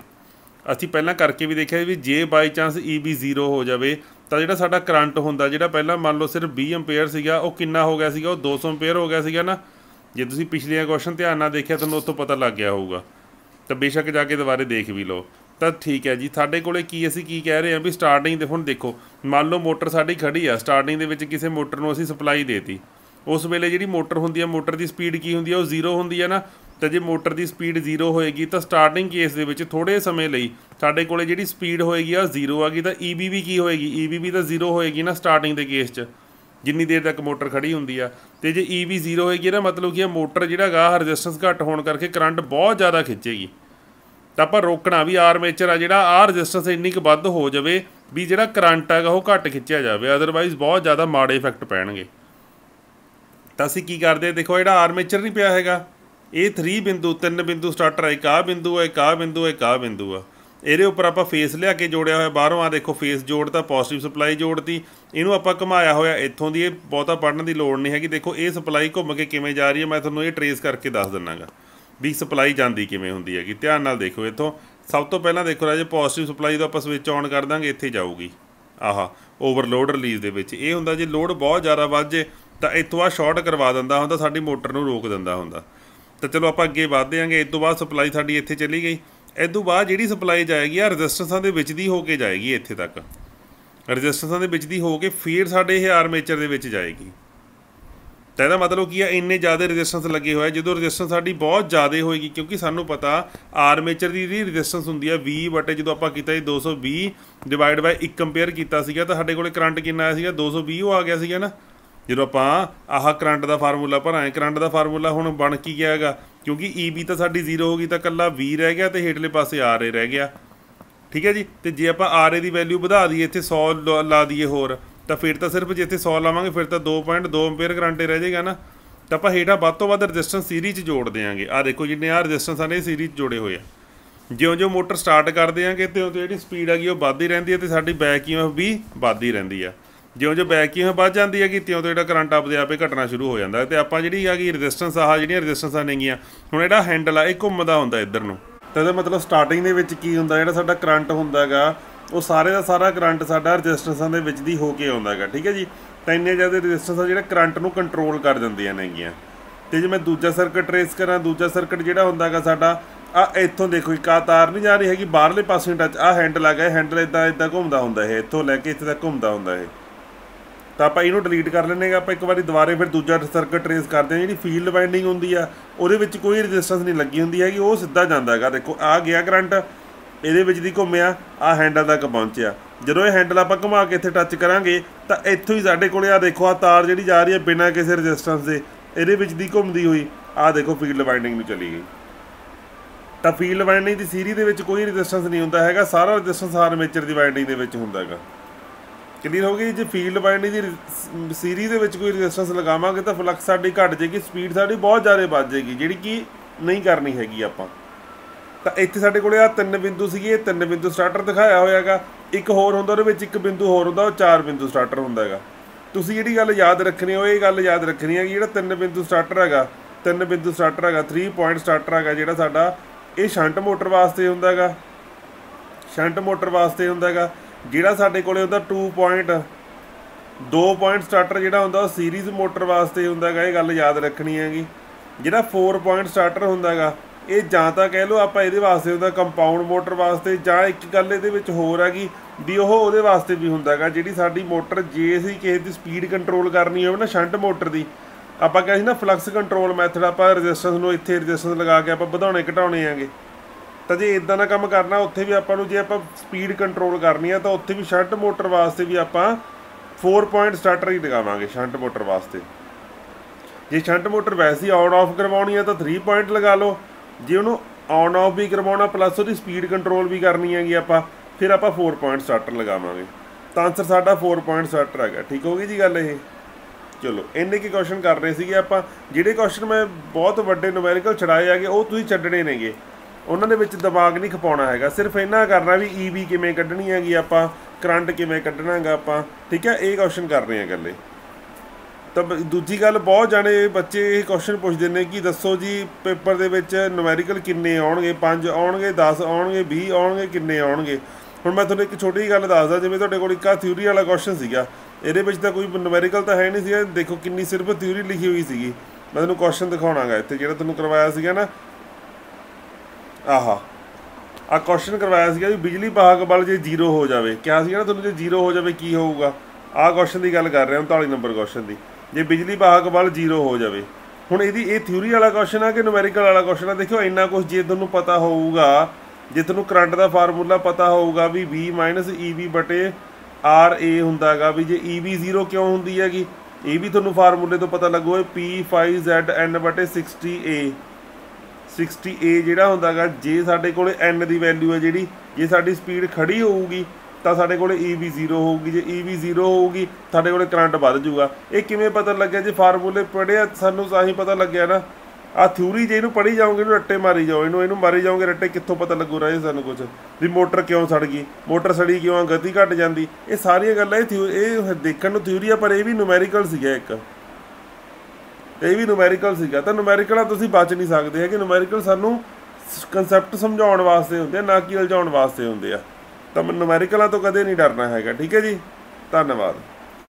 ਅਸੀਂ ਪਹਿਲਾਂ ਕਰਕੇ ਵੀ ਦੇਖਿਆ ਵੀ ਜੇ ਬਾਈ ਚਾਂਸ EB 0 ਹੋ ਜਾਵੇ ਤਾਂ ਜਿਹੜਾ ਸਾਡਾ ਕਰੰਟ ਹੁੰਦਾ ਜਿਹੜਾ ਪਹਿਲਾਂ ਮੰਨ ਲਓ ਸਿਰਫ 20 ਐਂਪੀਅਰ ਸੀਗਾ ਉਹ ਕਿੰਨਾ ਹੋ ਗਿਆ ਸੀਗਾ ਉਹ 200 ਐਂਪੀਅਰ ਹੋ ਗਿਆ ਸੀਗਾ ਨਾ ਜੇ ਤੁਸੀਂ ਪਿਛਲੀਆਂ ਕੁਐਸਚਨ ਧਿਆਨ ਨਾਲ ਦੇਖਿਆ ਤੁਹਾਨੂੰ ਉੱਥੋਂ ਪਤਾ ਲੱਗ ਗਿਆ ਹੋਊਗਾ ਤਾਂ ਬੇਸ਼ੱਕ ਜਾ ਕੇ ਦੁਬਾਰੇ ਦੇਖ ਵੀ ਲਓ ਤਾਂ ਠੀਕ ਹੈ ਜੀ ਸਾਡੇ ਕੋਲੇ ਕੀ ਅਸੀਂ ਕੀ ਕਹਿ ਰਹੇ ਹਾਂ ਵੀ ਸਟਾਰਟਿੰਗ ਦੇ ਹੁਣ ਦੇਖੋ ਮੰਨ ਲਓ ਮੋਟਰ ਸਾਡੀ ਖੜੀ ਆ ਸਟਾਰਟਿੰਗ ਦੇ ਵਿੱਚ ਕਿਸੇ ਮੋਟਰ ਨੂੰ ਅਸੀਂ ਸਪਲਾਈ ਦੇਤੀ ਉਸ ਵੇਲੇ ਜਿਹੜੀ ਮੋਟਰ ਹੁੰਦੀ ਹੈ ਮੋਟਰ ਦੀ ਸਪੀਡ ਕੀ ਹੁੰਦੀ ਹੈ ਉਹ ਜ਼ੀਰੋ ਹੁੰਦੀ ਹੈ ਨਾ ਤਾਂ ਜੇ ਮੋਟਰ ਦੀ ਸਪੀਡ ਜ਼ੀਰੋ ਹੋਏਗੀ ਤਾਂ ਸਟਾਰਟਿੰਗ ਕੇਸ ਦੇ ਵਿੱਚ ਥੋੜੇ ਸਮੇਂ ਲਈ ਸਾਡੇ ਕੋਲੇ ਜਿਹੜੀ ਸਪੀਡ ਹੋਏਗੀ ਆ ਜ਼ੀਰੋ ਆਗੀ ਤਾਂ EBV ਕੀ ਹੋਏਗੀ EBV ਤਾਂ ਜ਼ੀਰੋ ਹੋਏਗੀ ਨਾ ਸਟਾਰਟਿੰਗ ਦੇ ਕੇਸ 'ਚ ਜਿੰਨੀ ਦੇਰ ਤੱਕ ਮੋਟਰ ਖੜੀ ਹੁੰਦੀ ਆ ਤੇ ਜੇ EV ਜ਼ੀਰੋ ਹੋਏਗੀ ਨਾ ਮਤਲਬ ਕੀ ਆ ਮੋਟਰ ਜਿਹੜਾ ਗਾ ਰੈਜ਼ਿਸਟੈਂਸ ਘੱਟ ਹੋਣ ਕਰਕੇ ਕਰੰਟ ਬਹੁਤ ਜ਼ਿਆਦਾ ਖਿੱਚੇਗੀ ਤਾਂ ਆਪਾਂ ਰੋਕਣਾ ਵੀ ਆਰਮੇਚਰ ਆ ਜਿਹੜਾ ਆ ਰੈਜ਼ਿਸਟੈਂਸ ਇੰਨੀ ਕੁ ਵੱਧ ਹੋ ਜਾਵੇ ਵੀ ਜਿਹੜਾ ਕਰੰਟ ਹੈਗਾ ਉਹ ਘੱਟ ਖਿੱਚਿਆ ਜਾਵੇ ਅਦਰਵਾਈਜ਼ ਬਹੁਤ ਜ਼ਿਆਦਾ ਮਾੜੇ ਇਫੈਕਟ ਪੈਣਗੇ ਤਾਂ ਅਸੀਂ ਕੀ ਕਰਦੇ ਦੇਖੋ ਜਿਹੜਾ ਆਰਮੇਚਰ ਨਹੀਂ ਪਿਆ ਹੈਗਾ ਇਹ 3 ਬਿੰਦੂ 3 ਬਿੰਦੂ ਸਟਾਰਟਰ ਹੈ ਇੱਕ ਆ ਬਿੰਦੂ ਹੈ ਇੱਕ ਆ ਬਿੰਦੂ ਹੈ ਇੱਕ ਆ ਬਿੰਦੂ ਆ ਇਹਦੇ ਉੱਪਰ ਆਪਾਂ ਫੇਸ ਲਿਆ ਕੇ ਜੋੜਿਆ ਹੋਇਆ ਬਾਹਰੋਂ ਆ ਦੇਖੋ ਫੇਸ ਜੋੜਤਾ ਪੋਜ਼ਿਟਿਵ ਸਪਲਾਈ ਜੋੜਤੀ ਇਹਨੂੰ ਆਪਾਂ ਘੁਮਾਇਆ ਹੋਇਆ ਇੱਥੋਂ ਦੀ ਇਹ ਬਹੁਤਾ ਪੜਨ ਦੀ ਲੋੜ ਨਹੀਂ ਹੈਗੀ ਦੇਖੋ ਇਹ ਸਪਲਾਈ ਘੁੰਮ ਕੇ ਕਿਵੇਂ ਜਾ ਰਹੀ ਹੈ ਮੈਂ ਤੁਹਾਨੂੰ ਇਹ ਟਰੇਸ ਕਰਕੇ ਦੱਸ ਦਿੰਨਾਗਾ ਵੀ ਸਪਲਾਈ ਜਾਂਦੀ ਕਿਵੇਂ ਹੁੰਦੀ ਹੈਗੀ ਧਿਆਨ ਨਾਲ ਦੇਖੋ ਇੱਥੋਂ ਸਭ ਤੋਂ ਪਹਿਲਾਂ ਦੇਖੋ ਰਾਜੇ ਪੋਜ਼ਿਟਿਵ ਸਪਲਾਈ ਦਾ ਆਪਾਂ ਸਵਿਚ ਆਨ ਕਰ ਦਾਂਗੇ ਇੱਥੇ ਜਾਊਗੀ ਆਹਾ ਓਵਰਲੋਡ ਰਿਲੀਜ਼ ਦੇ ਵਿੱਚ ਇਹ ਹੁੰਦਾ ਜੇ ਲੋਡ ਬਹੁਤ ਜ਼ਿਆਦਾ ਵੱਜੇ ਤਾਂ ਇਤੋਂ ਆ ਸ਼ਾਰਟ ਕਰਵਾ ਦਿੰਦਾ ਹੁੰਦਾ ਸਾਡੀ ਮੋਟਰ ਨੂੰ ਰੋਕ ਦਿੰਦਾ ਹੁੰਦਾ ਤਾਂ ਚਲੋ ਆਪਾਂ ਅੱਗੇ ਵਧਦੇ ਹਾਂਗੇ ਇਸ ਤੋਂ ਬਾਅਦ ਸਪਲਾਈ ਸਾਡੀ ਇੱਥੇ ਚਲੀ ਗਈ ਇਸ ਤੋਂ ਬਾਅਦ ਜਿਹੜੀ ਸਪਲਾਈ ਜਾਏਗੀ ਆ ਰੈਜ਼ਿਸਟੈਂਸਾਂ ਦੇ ਵਿੱਚ ਦੀ ਹੋ ਕੇ ਜਾਏਗੀ ਇੱਥੇ ਤੱਕ ਰੈਜ਼ਿਸਟੈਂਸਾਂ ਦੇ ਵਿੱਚ ਦੀ ਹੋ ਕੇ ਫੇਰ ਸਾਡੇ ਇਹ ਆਰਮੇਚਰ ਦੇ ਵਿੱਚ ਜਾਏਗੀ ਤਾਂ ਇਹਦਾ ਮਤਲਬ ਕੀ ਆ ਇੰਨੇ ਜ਼ਿਆਦਾ ਰੈਜ਼ਿਸਟੈਂਸ ਲੱਗੇ ਹੋਏ ਜਦੋਂ ਰੈਜ਼ਿਸਟੈਂਸ ਸਾਡੀ ਬਹੁਤ ਜ਼ਿਆਦਾ ਹੋਏਗੀ ਕਿਉਂਕਿ ਸਾਨੂੰ ਪਤਾ ਆਰਮੇਚਰ ਦੀ ਜਿਹੜੀ ਰੈਜ਼ਿਸਟੈਂਸ ਹੁੰਦੀ ਆ 20 ਬਟੇ ਜਦੋਂ ਆਪਾਂ ਕੀਤਾ ਸੀ 220 ਡਿਵਾਈਡ ਬਾਈ 1 ਕੰਪੇਅਰ ਕੀਤਾ ਸੀਗਾ ਤਾਂ ਸਾਡੇ ਕੋਲੇ ਕਰੰਟ ਕਿੰਨਾ ਆਇਆ ਸੀਗਾ 220 ਉਹ ਆ ਗਿਆ ਸੀਗਾ ਨਾ ਜਦੋਂ ਆਪਾਂ ਆਹ ਕਰੰਟ ਦਾ ਫਾਰਮੂਲਾ ਆਏ ਕਰੰਟ ਦਾ ਫਾਰਮੂਲਾ ਹੁਣ ਬਣ ਕੀ ਗਿਆ ਹੈਗਾ ਕਿਉਂਕਿ EB ਤਾਂ ਸਾਡੀ 0 ਹੋ ਗਈ ਤਾਂ ਕੱਲਾ V ਰਹਿ ਗਿਆ ਤੇ ਹੇਠਲੇ ਪਾਸੇ RA ਰਹਿ ਗਿਆ ਠੀਕ ਹੈ ਜੀ ਤੇ ਜੇ ਆਪਾਂ RA ਦੀ ਵੈਲਿਊ ਵਧਾ ਦਈਏ ਇੱਥੇ 100 ਲਾ ਦਈਏ ਹੋਰ ਤਾਂ ਫਿਰ ਤਾਂ ਸਿਰਫ ਜੇ ਇੱਥੇ 100 ਲਾਵਾਂਗੇ ਫਿਰ ਤਾਂ 2.2 ਐਂਪੀਅਰ ਕਰੰਟ ਰਹਿ ਜਾਏਗਾ ਨਾ ਤਾਂ ਆਪਾਂ ਹੇਠਾ ਵੱਧ ਤੋਂ ਵੱਧ ਰੈਜ਼ਿਸਟੈਂਸ ਸੀਰੀਜ਼ 'ਚ ਜੋੜ ਦੇਾਂਗੇ ਆ ਦੇਖੋ ਜਿੰਨੇ ਆ ਰੈਜ਼ਿਸਟੈਂਸਾਂ ਨੇ ਸੀਰੀਜ਼ ਜੋੜੇ ਹੋਏ ਆ ਜਿਉਂ-ਜਿਉਂ ਮੋਟਰ ਸਟਾਰਟ ਕਰਦੇ ਆਂਗੇ ਤੇ ਉਹ ਜਿਹੜੀ ਸਪੀਡ ਹੈਗੀ ਉਹ ਵੱਧਦੀ ਰਹਿੰਦੀ ਹੈ ਤੇ ਸਾਡੀ ਬੈਕ ਈਐਮਐਫ ਵੀ ਵੱਧਦੀ ਰਹਿੰਦੀ ਆ ਜਿਉਂ-ਜਿਉਂ ਬੈਕਿੰਗ ਵੱਧ ਜਾਂਦੀ ਕਿ ਤਿਉਂ ਤੋਂ ਜਿਹੜਾ ਕਰੰਟ ਆਪਦੇ ਆਪੇ ਘਟਣਾ ਸ਼ੁਰੂ ਹੋ ਜਾਂਦਾ ਤੇ ਆਪਾਂ ਜਿਹੜੀ ਕਿ ਰੈਜ਼ਿਸਟੈਂਸ ਆਹ ਜਿਹੜੀਆਂ ਰੈਜ਼ਿਸਟੈਂਸਾਂ ਨੇਗੀਆਂ ਹੁਣ ਜਿਹੜਾ ਹੈਂਡਲ ਆ ਇਹ ਘੁੰਮਦਾ ਹੁੰਦਾ ਇੱਧਰ ਨੂੰ ਤਾਂ ਇਹਦਾ ਮਤਲਬ ਸਟਾਰਟਿੰਗ ਦੇ ਵਿੱਚ ਕੀ ਹੁੰਦਾ ਜਿਹੜਾ ਸਾਡਾ ਕਰੰਟ ਹੁੰਦਾਗਾ ਉਹ ਸਾਰੇ ਦਾ ਸਾਰਾ ਕਰੰਟ ਸਾਡਾ ਰੈਜ਼ਿਸਟੈਂਸਾਂ ਦੇ ਵਿੱਚ ਦੀ ਹੋ ਕੇ ਆਉਂਦਾਗਾ ਠੀਕ ਹੈ ਜੀ ਤਾਂ ਇੰਨੇ ਜ਼ਿਆਦਾ ਰੈਜ਼ਿਸਟੈਂਸਾਂ ਜਿਹੜਾ ਕਰੰਟ ਨੂੰ ਕੰਟਰੋਲ ਕਰ ਦਿੰਦੀਆਂ ਨੇਗੀਆਂ ਤੇ ਜੇ ਮੈਂ ਦੂਜਾ ਸਰਕਟ ਟਰੇਸ ਕਰਾਂ ਦੂਜਾ ਸਰਕਟ ਜਿਹੜਾ ਹੁੰਦਾਗਾ ਸਾਡਾ ਆ ਇੱਥੋਂ ਦੇਖੋ ਇੱਕ ਆ ਤਾਰ ਨਹੀਂ ਜਾ ਰਹੀ ਹੈਗੀ ਬਾਹਰਲੇ ਪਾਸੇ ਟੱਚ ਆ ਹੈਂਡਲ ਆ ਗਿਆ ਹੈਂਡਲ ਇਦਾਂ ਇਦਾਂ ਘੁੰਮਦਾ ਹੁੰਦਾ ਇਹ ਇੱਥੋਂ ਲੈ ਕੇ ਇੱਥੇ ਤੱਕ ਘੁੰਮਦਾ ਹੁੰਦਾ ਇਹ ਤਾਂ ਆਪਾਂ ਇਹਨੂੰ ਡਿਲੀਟ ਕਰ ਲੈਨੇਗਾ ਆ ਆਪਾਂ ਇੱਕ ਵਾਰੀ ਦੁਬਾਰੇ ਫਿਰ ਦੂਜਾ ਸਰਕਟ ਟਰੇਸ ਕਰਦੇ ਆ ਜਿਹੜੀ ਫੀਲਡ ਵਾਈਂਡਿੰਗ ਹੁੰਦੀ ਆ ਉਹਦੇ ਵਿੱਚ ਕੋਈ ਰੈਜ਼ਿਸਟੈਂਸ ਨਹੀਂ ਲੱਗੀ ਹੁੰਦੀ ਹੈਗੀ ਉਹ ਸਿੱਧਾ ਜਾਂਦਾ ਹੈਗਾ ਦੇਖੋ ਆ ਗਿਆ ਕਰੰਟ ਇਹਦੇ ਵਿੱਚ ਦੀ ਘੁੰਮਿਆ ਆ ਹੈਂਡਲ ਤੱਕ ਪਹੁੰਚਿਆ ਜਦੋਂ ਇਹ ਹੈਂਡਲ ਆਪਾਂ ਘੁਮਾ ਕੇ ਇੱਥੇ ਟੱਚ ਕਰਾਂਗੇ ਤਾਂ ਇੱਥੋਂ ਹੀ ਸਾਡੇ ਕੋਲੇ ਆ ਦੇਖੋ ਆ ਤਾਰ ਜਿਹੜੀ ਜਾ ਰਹੀ ਹੈ ਬਿਨਾਂ ਕਿਸੇ ਰੈਜ਼ਿਸਟੈਂਸ ਦੇ ਇਹਦੇ ਵਿੱਚ ਦੀ ਘੁੰਮਦੀ ਹੋਈ ਆ ਦੇਖੋ ਫੀਲਡ ਵਾਈਂਡਿੰਗ ਨੂੰ ਚਲੀ ਗਈ ਤਾਂ ਫੀਲਡ ਵਾਈਂਡਿੰਗ ਦੀ ਸੀਰੀ ਦੇ ਵਿੱਚ ਕੋਈ ਰੈਜ਼ਿਸਟੈਂਸ ਨਹੀਂ ਹੁੰਦਾ ਹੈਗਾ ਸਾਰਾ ਰੈਜ਼ਿਸਟੈਂਸ ਆਰਮੇਚਰ ਦੀ ਵਾਈਂਡਿੰਗ ਦੇ ਵਿੱਚ ਹੁੰਦਾ ਹੈਗਾ ਕਲੀਅਰ ਹੋ ਗਈ ਜੇ ਫੀਲਡ ਬਾਈਂਡਿੰਗ ਦੀ ਸੀਰੀਜ਼ ਦੇ ਵਿੱਚ ਕੋਈ ਰੈਜ਼ਿਸਟੈਂਸ ਲਗਾਵਾਂਗੇ ਤਾਂ ਫਲਕਸ ਸਾਡੀ ਘਟ ਜਾਏਗੀ ਸਪੀਡ ਸਾਡੀ ਬਹੁਤ ਜ਼ਿਆਦਾ ਵੱਧ ਜਾਏਗੀ ਜਿਹੜੀ ਕਿ ਨਹੀਂ ਕਰਨੀ ਹੈਗੀ ਆਪਾਂ ਤਾਂ ਇੱਥੇ ਸਾਡੇ ਕੋਲੇ ਆ ਤਿੰਨ ਬਿੰਦੂ ਸੀਗੇ ਇਹ ਤਿੰਨ ਬਿੰਦੂ ਸਟਾਰਟਰ ਦਿਖਾਇਆ ਹੋਇਆ ਹੈਗਾ ਇੱਕ ਹੋਰ ਹੁੰਦਾ ਉਹਦੇ ਵਿੱਚ ਇੱਕ ਬਿੰਦੂ ਹੋਰ ਹੁੰਦਾ ਉਹ ਚਾਰ ਬਿੰਦੂ ਸਟਾਰਟਰ ਹੁੰਦਾ ਹੈਗਾ ਤੁਸੀਂ ਜਿਹੜੀ ਗੱਲ ਯਾਦ ਰੱਖਣੀ ਹੋਏ ਇਹ ਗੱਲ ਯਾਦ ਰੱਖਣੀ ਹੈ ਕਿ ਜਿਹੜਾ ਤਿੰਨ ਬਿੰਦੂ ਸਟਾਰਟਰ ਹੈਗਾ ਤਿੰਨ ਬਿੰਦੂ ਸਟਾਰਟਰ ਹੈਗਾ 3 ਪੁਆਇੰਟ ਸਟਾਰਟਰ ਹੈਗਾ ਜਿਹੜਾ ਸਾਡਾ ਇਹ ਸ਼ੰਟ ਮੋਟਰ ਵਾਸਤੇ ਹੁੰਦਾ ਹੈਗਾ ਸ਼ੰਟ ਮੋਟਰ ਵਾਸਤੇ ਹੁੰਦਾ ਹੈਗਾ ਜਿਹੜਾ ਸਾਡੇ ਕੋਲੇ ਹੁੰਦਾ 2 ਪੁਆਇੰਟ 2 ਪੁਆਇੰਟ ਸਟਾਰਟਰ ਜਿਹੜਾ ਹੁੰਦਾ ਉਹ ਸੀਰੀਜ਼ ਮੋਟਰ ਵਾਸਤੇ ਹੁੰਦਾਗਾ ਇਹ ਗੱਲ ਯਾਦ ਰੱਖਣੀ ਹੈਗੀ ਜਿਹੜਾ 4 ਪੁਆਇੰਟ ਸਟਾਰਟਰ ਹੁੰਦਾਗਾ ਇਹ ਜਾਂ ਤਾਂ ਕਹਿ ਲਓ ਆਪਾਂ ਇਹਦੇ ਵਾਸਤੇ ਹੁੰਦਾ ਕੰਪਾਊਂਡ ਮੋਟਰ ਵਾਸਤੇ ਜਾਂ ਇੱਕ ਗੱਲ ਇਹਦੇ ਵਿੱਚ ਹੋਰ ਹੈਗੀ ਵੀ ਉਹ ਉਹਦੇ ਵਾਸਤੇ ਵੀ ਹੁੰਦਾਗਾ ਜਿਹੜੀ ਸਾਡੀ ਮੋਟਰ ਜੇ ਅਸੀਂ ਕਿਸੇ ਦੀ ਸਪੀਡ ਕੰਟਰੋਲ ਕਰਨੀ ਹੋਵੇ ਨਾ ਸ਼ੰਟ ਮੋਟਰ ਦੀ ਆਪਾਂ ਕਹਿੰਦੇ ਨਾ ਫਲਕਸ ਕੰਟਰੋਲ ਮੈਥਡ ਆਪਾਂ ਰੈਜ਼ਿਸਟੈਂਸ ਨੂੰ ਇੱਥੇ ਰੈਜ਼ਿਸਟੈਂਸ ਲਗਾ ਕੇ ਆਪਾਂ ਵਧਾਉਣੇ ਘਟਾਉਣੇ ਆਂਗੇ ਤਾਂ ਜੇ ਇਦਾਂ ਦਾ ਕੰਮ ਕਰਨਾ ਉੱਥੇ ਵੀ ਆਪਾਂ ਨੂੰ ਜੇ ਆਪਾਂ ਸਪੀਡ ਕੰਟਰੋਲ ਕਰਨੀ ਆ ਤਾਂ ਉੱਥੇ ਵੀ ਸ਼ੰਟ ਮੋਟਰ ਵਾਸਤੇ ਵੀ ਆਪਾਂ 4 ਪੁਆਇੰਟ ਸਟਾਰਟਰ ਹੀ ਲਗਾਵਾਂਗੇ ਸ਼ੰਟ ਮੋਟਰ ਵਾਸਤੇ ਜੇ ਸ਼ੰਟ ਮੋਟਰ ਵੈਸੇ ਹੀ ਆਨ ਆਫ ਕਰਵਾਉਣੀ ਆ ਤਾਂ 3 ਪੁਆਇੰਟ ਲਗਾ ਲਓ ਜੇ ਉਹਨੂੰ ਆਨ ਆਫ ਵੀ ਕਰਵਾਉਣਾ ਪਲੱਸ ਉਹਦੀ ਸਪੀਡ ਕੰਟਰੋਲ ਵੀ ਕਰਨੀ ਹੈਗੀ ਆਪਾਂ ਫਿਰ ਆਪਾਂ 4 ਪੁਆਇੰਟ ਸਟਾਰਟਰ ਲਗਾਵਾਂਗੇ ਤਾਂ ਆਨਸਰ ਸਾਡਾ 4 ਪੁਆਇੰਟ ਸਟਾਰਟਰ ਆ ਗਿਆ ਠੀਕ ਹੋ ਗਈ ਜੀ ਗੱਲ ਇਹ ਚਲੋ ਇੰਨੇ ਕੀ ਕੁਐਸਚਨ ਕਰ ਰਹੇ ਸੀਗੇ ਆਪਾਂ ਜਿਹੜੇ ਕੁਐਸਚਨ ਮੈਂ ਬਹੁਤ ਵੱਡੇ ਨੁਮੈਰੀਕਲ ਛੜਾਏ ਆਗੇ ਉਹ ਤੁਸੀਂ ਛੱਡਣੇ ਨੇਗੇ ਉਹਨਾਂ ਦੇ ਵਿੱਚ ਦਿਮਾਗ ਨਹੀਂ ਖਪਾਉਣਾ ਹੈਗਾ ਸਿਰਫ ਇਹਨਾਂ ਕਰਨਾ ਵੀ ਈਵੀ e ਕਿਵੇਂ ਕੱਢਣੀ ਹੈਗੀ ਆਪਾਂ ਕਰੰਟ ਕਿਵੇਂ ਕੱਢਣਾਗਾ ਆਪਾਂ ਠੀਕ ਹੈ ਇਹ ਕੁਐਸਚਨ ਕਰ ਰਹੇ ਆ ਗੱਲੇ ਤਾਂ ਦੂਜੀ ਗੱਲ ਬਹੁਤ ਜਾਣੇ ਬੱਚੇ ਇਹ ਕੁਐਸਚਨ ਪੁੱਛਦੇ ਨੇ ਕਿ ਦੱਸੋ ਜੀ ਪੇਪਰ ਦੇ ਵਿੱਚ ਨੂਮੈਰੀਕਲ ਕਿੰਨੇ ਆਉਣਗੇ 5 ਆਉਣਗੇ 10 ਆਉਣਗੇ 20 ਆਉਣਗੇ ਕਿੰਨੇ ਆਉਣਗੇ ਹੁਣ ਮੈਂ ਤੁਹਾਨੂੰ ਇੱਕ ਛੋਟੀ ਗੱਲ ਦੱਸਦਾ ਜਿਵੇਂ ਤੁਹਾਡੇ ਕੋਲ ਇੱਕ ਆ ਥਿਊਰੀ ਵਾਲਾ ਕੁਐਸਚਨ ਸੀਗਾ ਇਹਦੇ ਵਿੱਚ ਤਾਂ ਕੋਈ ਨੂਮੈਰੀਕਲ ਤਾਂ ਹੈ ਨਹੀਂ ਸੀਗਾ ਦੇਖੋ ਕਿੰਨੀ ਸਿਰਫ ਥਿਊਰੀ ਲਿਖੀ ਹੋਈ ਸੀਗੀ ਮੈਂ ਤੁਹਾਨੂੰ ਕੁਐਸਚਨ ਦਿਖਾਉਣਾਗਾ ਇੱਥੇ ਜਿਹੜਾ ਤੁਹਾਨੂੰ ਕਰਵਾਇਆ ਸੀਗਾ ਨਾ ਆਹਾ ਆ ਕੁਐਸਚਨ ਕਰਵਾਇਆ ਸੀਗਾ ਵੀ ਬਿਜਲੀ ਵਿਭਾਗ ਬਲ ਜੇ ਜ਼ੀਰੋ ਹੋ ਜਾਵੇ ਕਿਹਾ ਸੀ ਨਾ ਤੁਹਾਨੂੰ ਜੇ ਜ਼ੀਰੋ ਹੋ ਜਾਵੇ ਕੀ ਹੋਊਗਾ ਆਹ ਕੁਐਸਚਨ ਦੀ ਗੱਲ ਕਰ ਰਹੇ ਹਾਂ 39 ਨੰਬਰ ਕੁਐਸਚਨ ਦੀ ਜੇ ਬਿਜਲੀ ਵਿਭਾਗ ਬਲ ਜ਼ੀਰੋ ਹੋ ਜਾਵੇ ਹੁਣ ਇਹਦੀ ਇਹ ਥਿਊਰੀ ਵਾਲਾ ਕੁਐਸਚਨ ਆ ਕਿ ਨੂਮੈਰੀਕਲ ਵਾਲਾ ਕੁਐਸਚਨ ਆ ਦੇਖਿਓ ਇੰਨਾ ਕੁਝ ਜੇ ਤੁਹਾਨੂੰ ਪਤਾ ਹੋਊਗਾ ਜੇ ਤੁਹਾਨੂੰ ਕਰੰਟ ਦਾ ਫਾਰਮੂਲਾ ਪਤਾ ਹੋਊਗਾ ਵੀ V EV RA ਹੁੰਦਾਗਾ ਵੀ ਜੇ EV 0 ਕਿਉਂ ਹੁੰਦੀ ਹੈਗੀ ਇਹ ਵੀ ਤੁਹਾਨੂੰ ਫਾਰਮੂਲੇ ਤੋਂ ਪਤਾ ਲੱਗੂਗਾ P5ZN 60A 60a ਜਿਹੜਾ ਹੁੰਦਾਗਾ ਜੇ ਸਾਡੇ ਕੋਲੇ n ਦੀ ਵੈਲਿਊ ਹੈ ਜਿਹੜੀ ਜੇ ਸਾਡੀ ਸਪੀਡ ਖੜੀ ਹੋਊਗੀ ਤਾਂ ਸਾਡੇ ਕੋਲੇ 0 e ਹੋਊਗੀ ਜੇ 0 e ਹੋਊਗੀ ਸਾਡੇ ਕੋਲੇ ਕਰੰਟ ਵੱਧ ਜਾਊਗਾ ਇਹ ਕਿਵੇਂ ਪਤਾ ਲੱਗਿਆ ਜੇ ਫਾਰਮੂਲੇ ਪੜਿਆ ਸਾਨੂੰ ਸਾਹੀ ਪਤਾ ਲੱਗਿਆ ਨਾ ਆ ਥਿਊਰੀ ਜੇ ਇਹਨੂੰ ਪੜੀ ਜਾਓਗੇ ਇਹਨੂੰ ਰੱਟੇ ਮਾਰੀ ਜਾਓ ਇਹਨੂੰ ਇਹਨੂੰ ਮਾਰੀ ਜਾਓਗੇ ਰੱਟੇ ਕਿੱਥੋਂ ਪਤਾ ਲੱਗੂ ਰਾਜੇ ਸਾਨੂੰ ਕੁਝ ਵੀ ਮੋਟਰ ਕਿਉਂ ਸੜ ਗਈ ਮੋਟਰ ਸੜੀ ਕਿਉਂ ਗਤੀ ਘਟ ਜਾਂਦੀ ਇਹ ਸਾਰੀਆਂ ਗੱਲਾਂ ਇਹ ਇਹ ਦੇਖਣ ਨੂੰ ਥਿਊਰੀ ਆ ਪਰ ਇਹ ਵੀ ਨੂਮੈਰੀਕਲ ਸੀਗਾ ਇੱਕ ਇਹ ਵੀ ਨੂਮੈਰੀਕਲ ਸੀਗਾ ਤਾਂ ਨੂਮੈਰੀਕਲਾਂ ਤੁਸੀਂ ਬਚ ਨਹੀਂ ਸਕਦੇ ਕਿ ਨੂਮੈਰੀਕਲ ਸਾਨੂੰ ਕਨਸੈਪਟ ਸਮਝਾਉਣ ਵਾਸਤੇ ਹੁੰਦੇ ਆ ਨਾ ਕਿ ਉਲਝਾਉਣ ਵਾਸਤੇ ਹੁੰਦੇ ਆ ਤਾਂ ਨੂਮੈਰੀਕਲਾਂ ਤੋਂ ਕਦੇ ਨਹੀਂ ਡਰਨਾ ਹੈਗਾ ਠੀਕ ਹੈ ਜੀ ਧੰਨਵਾਦ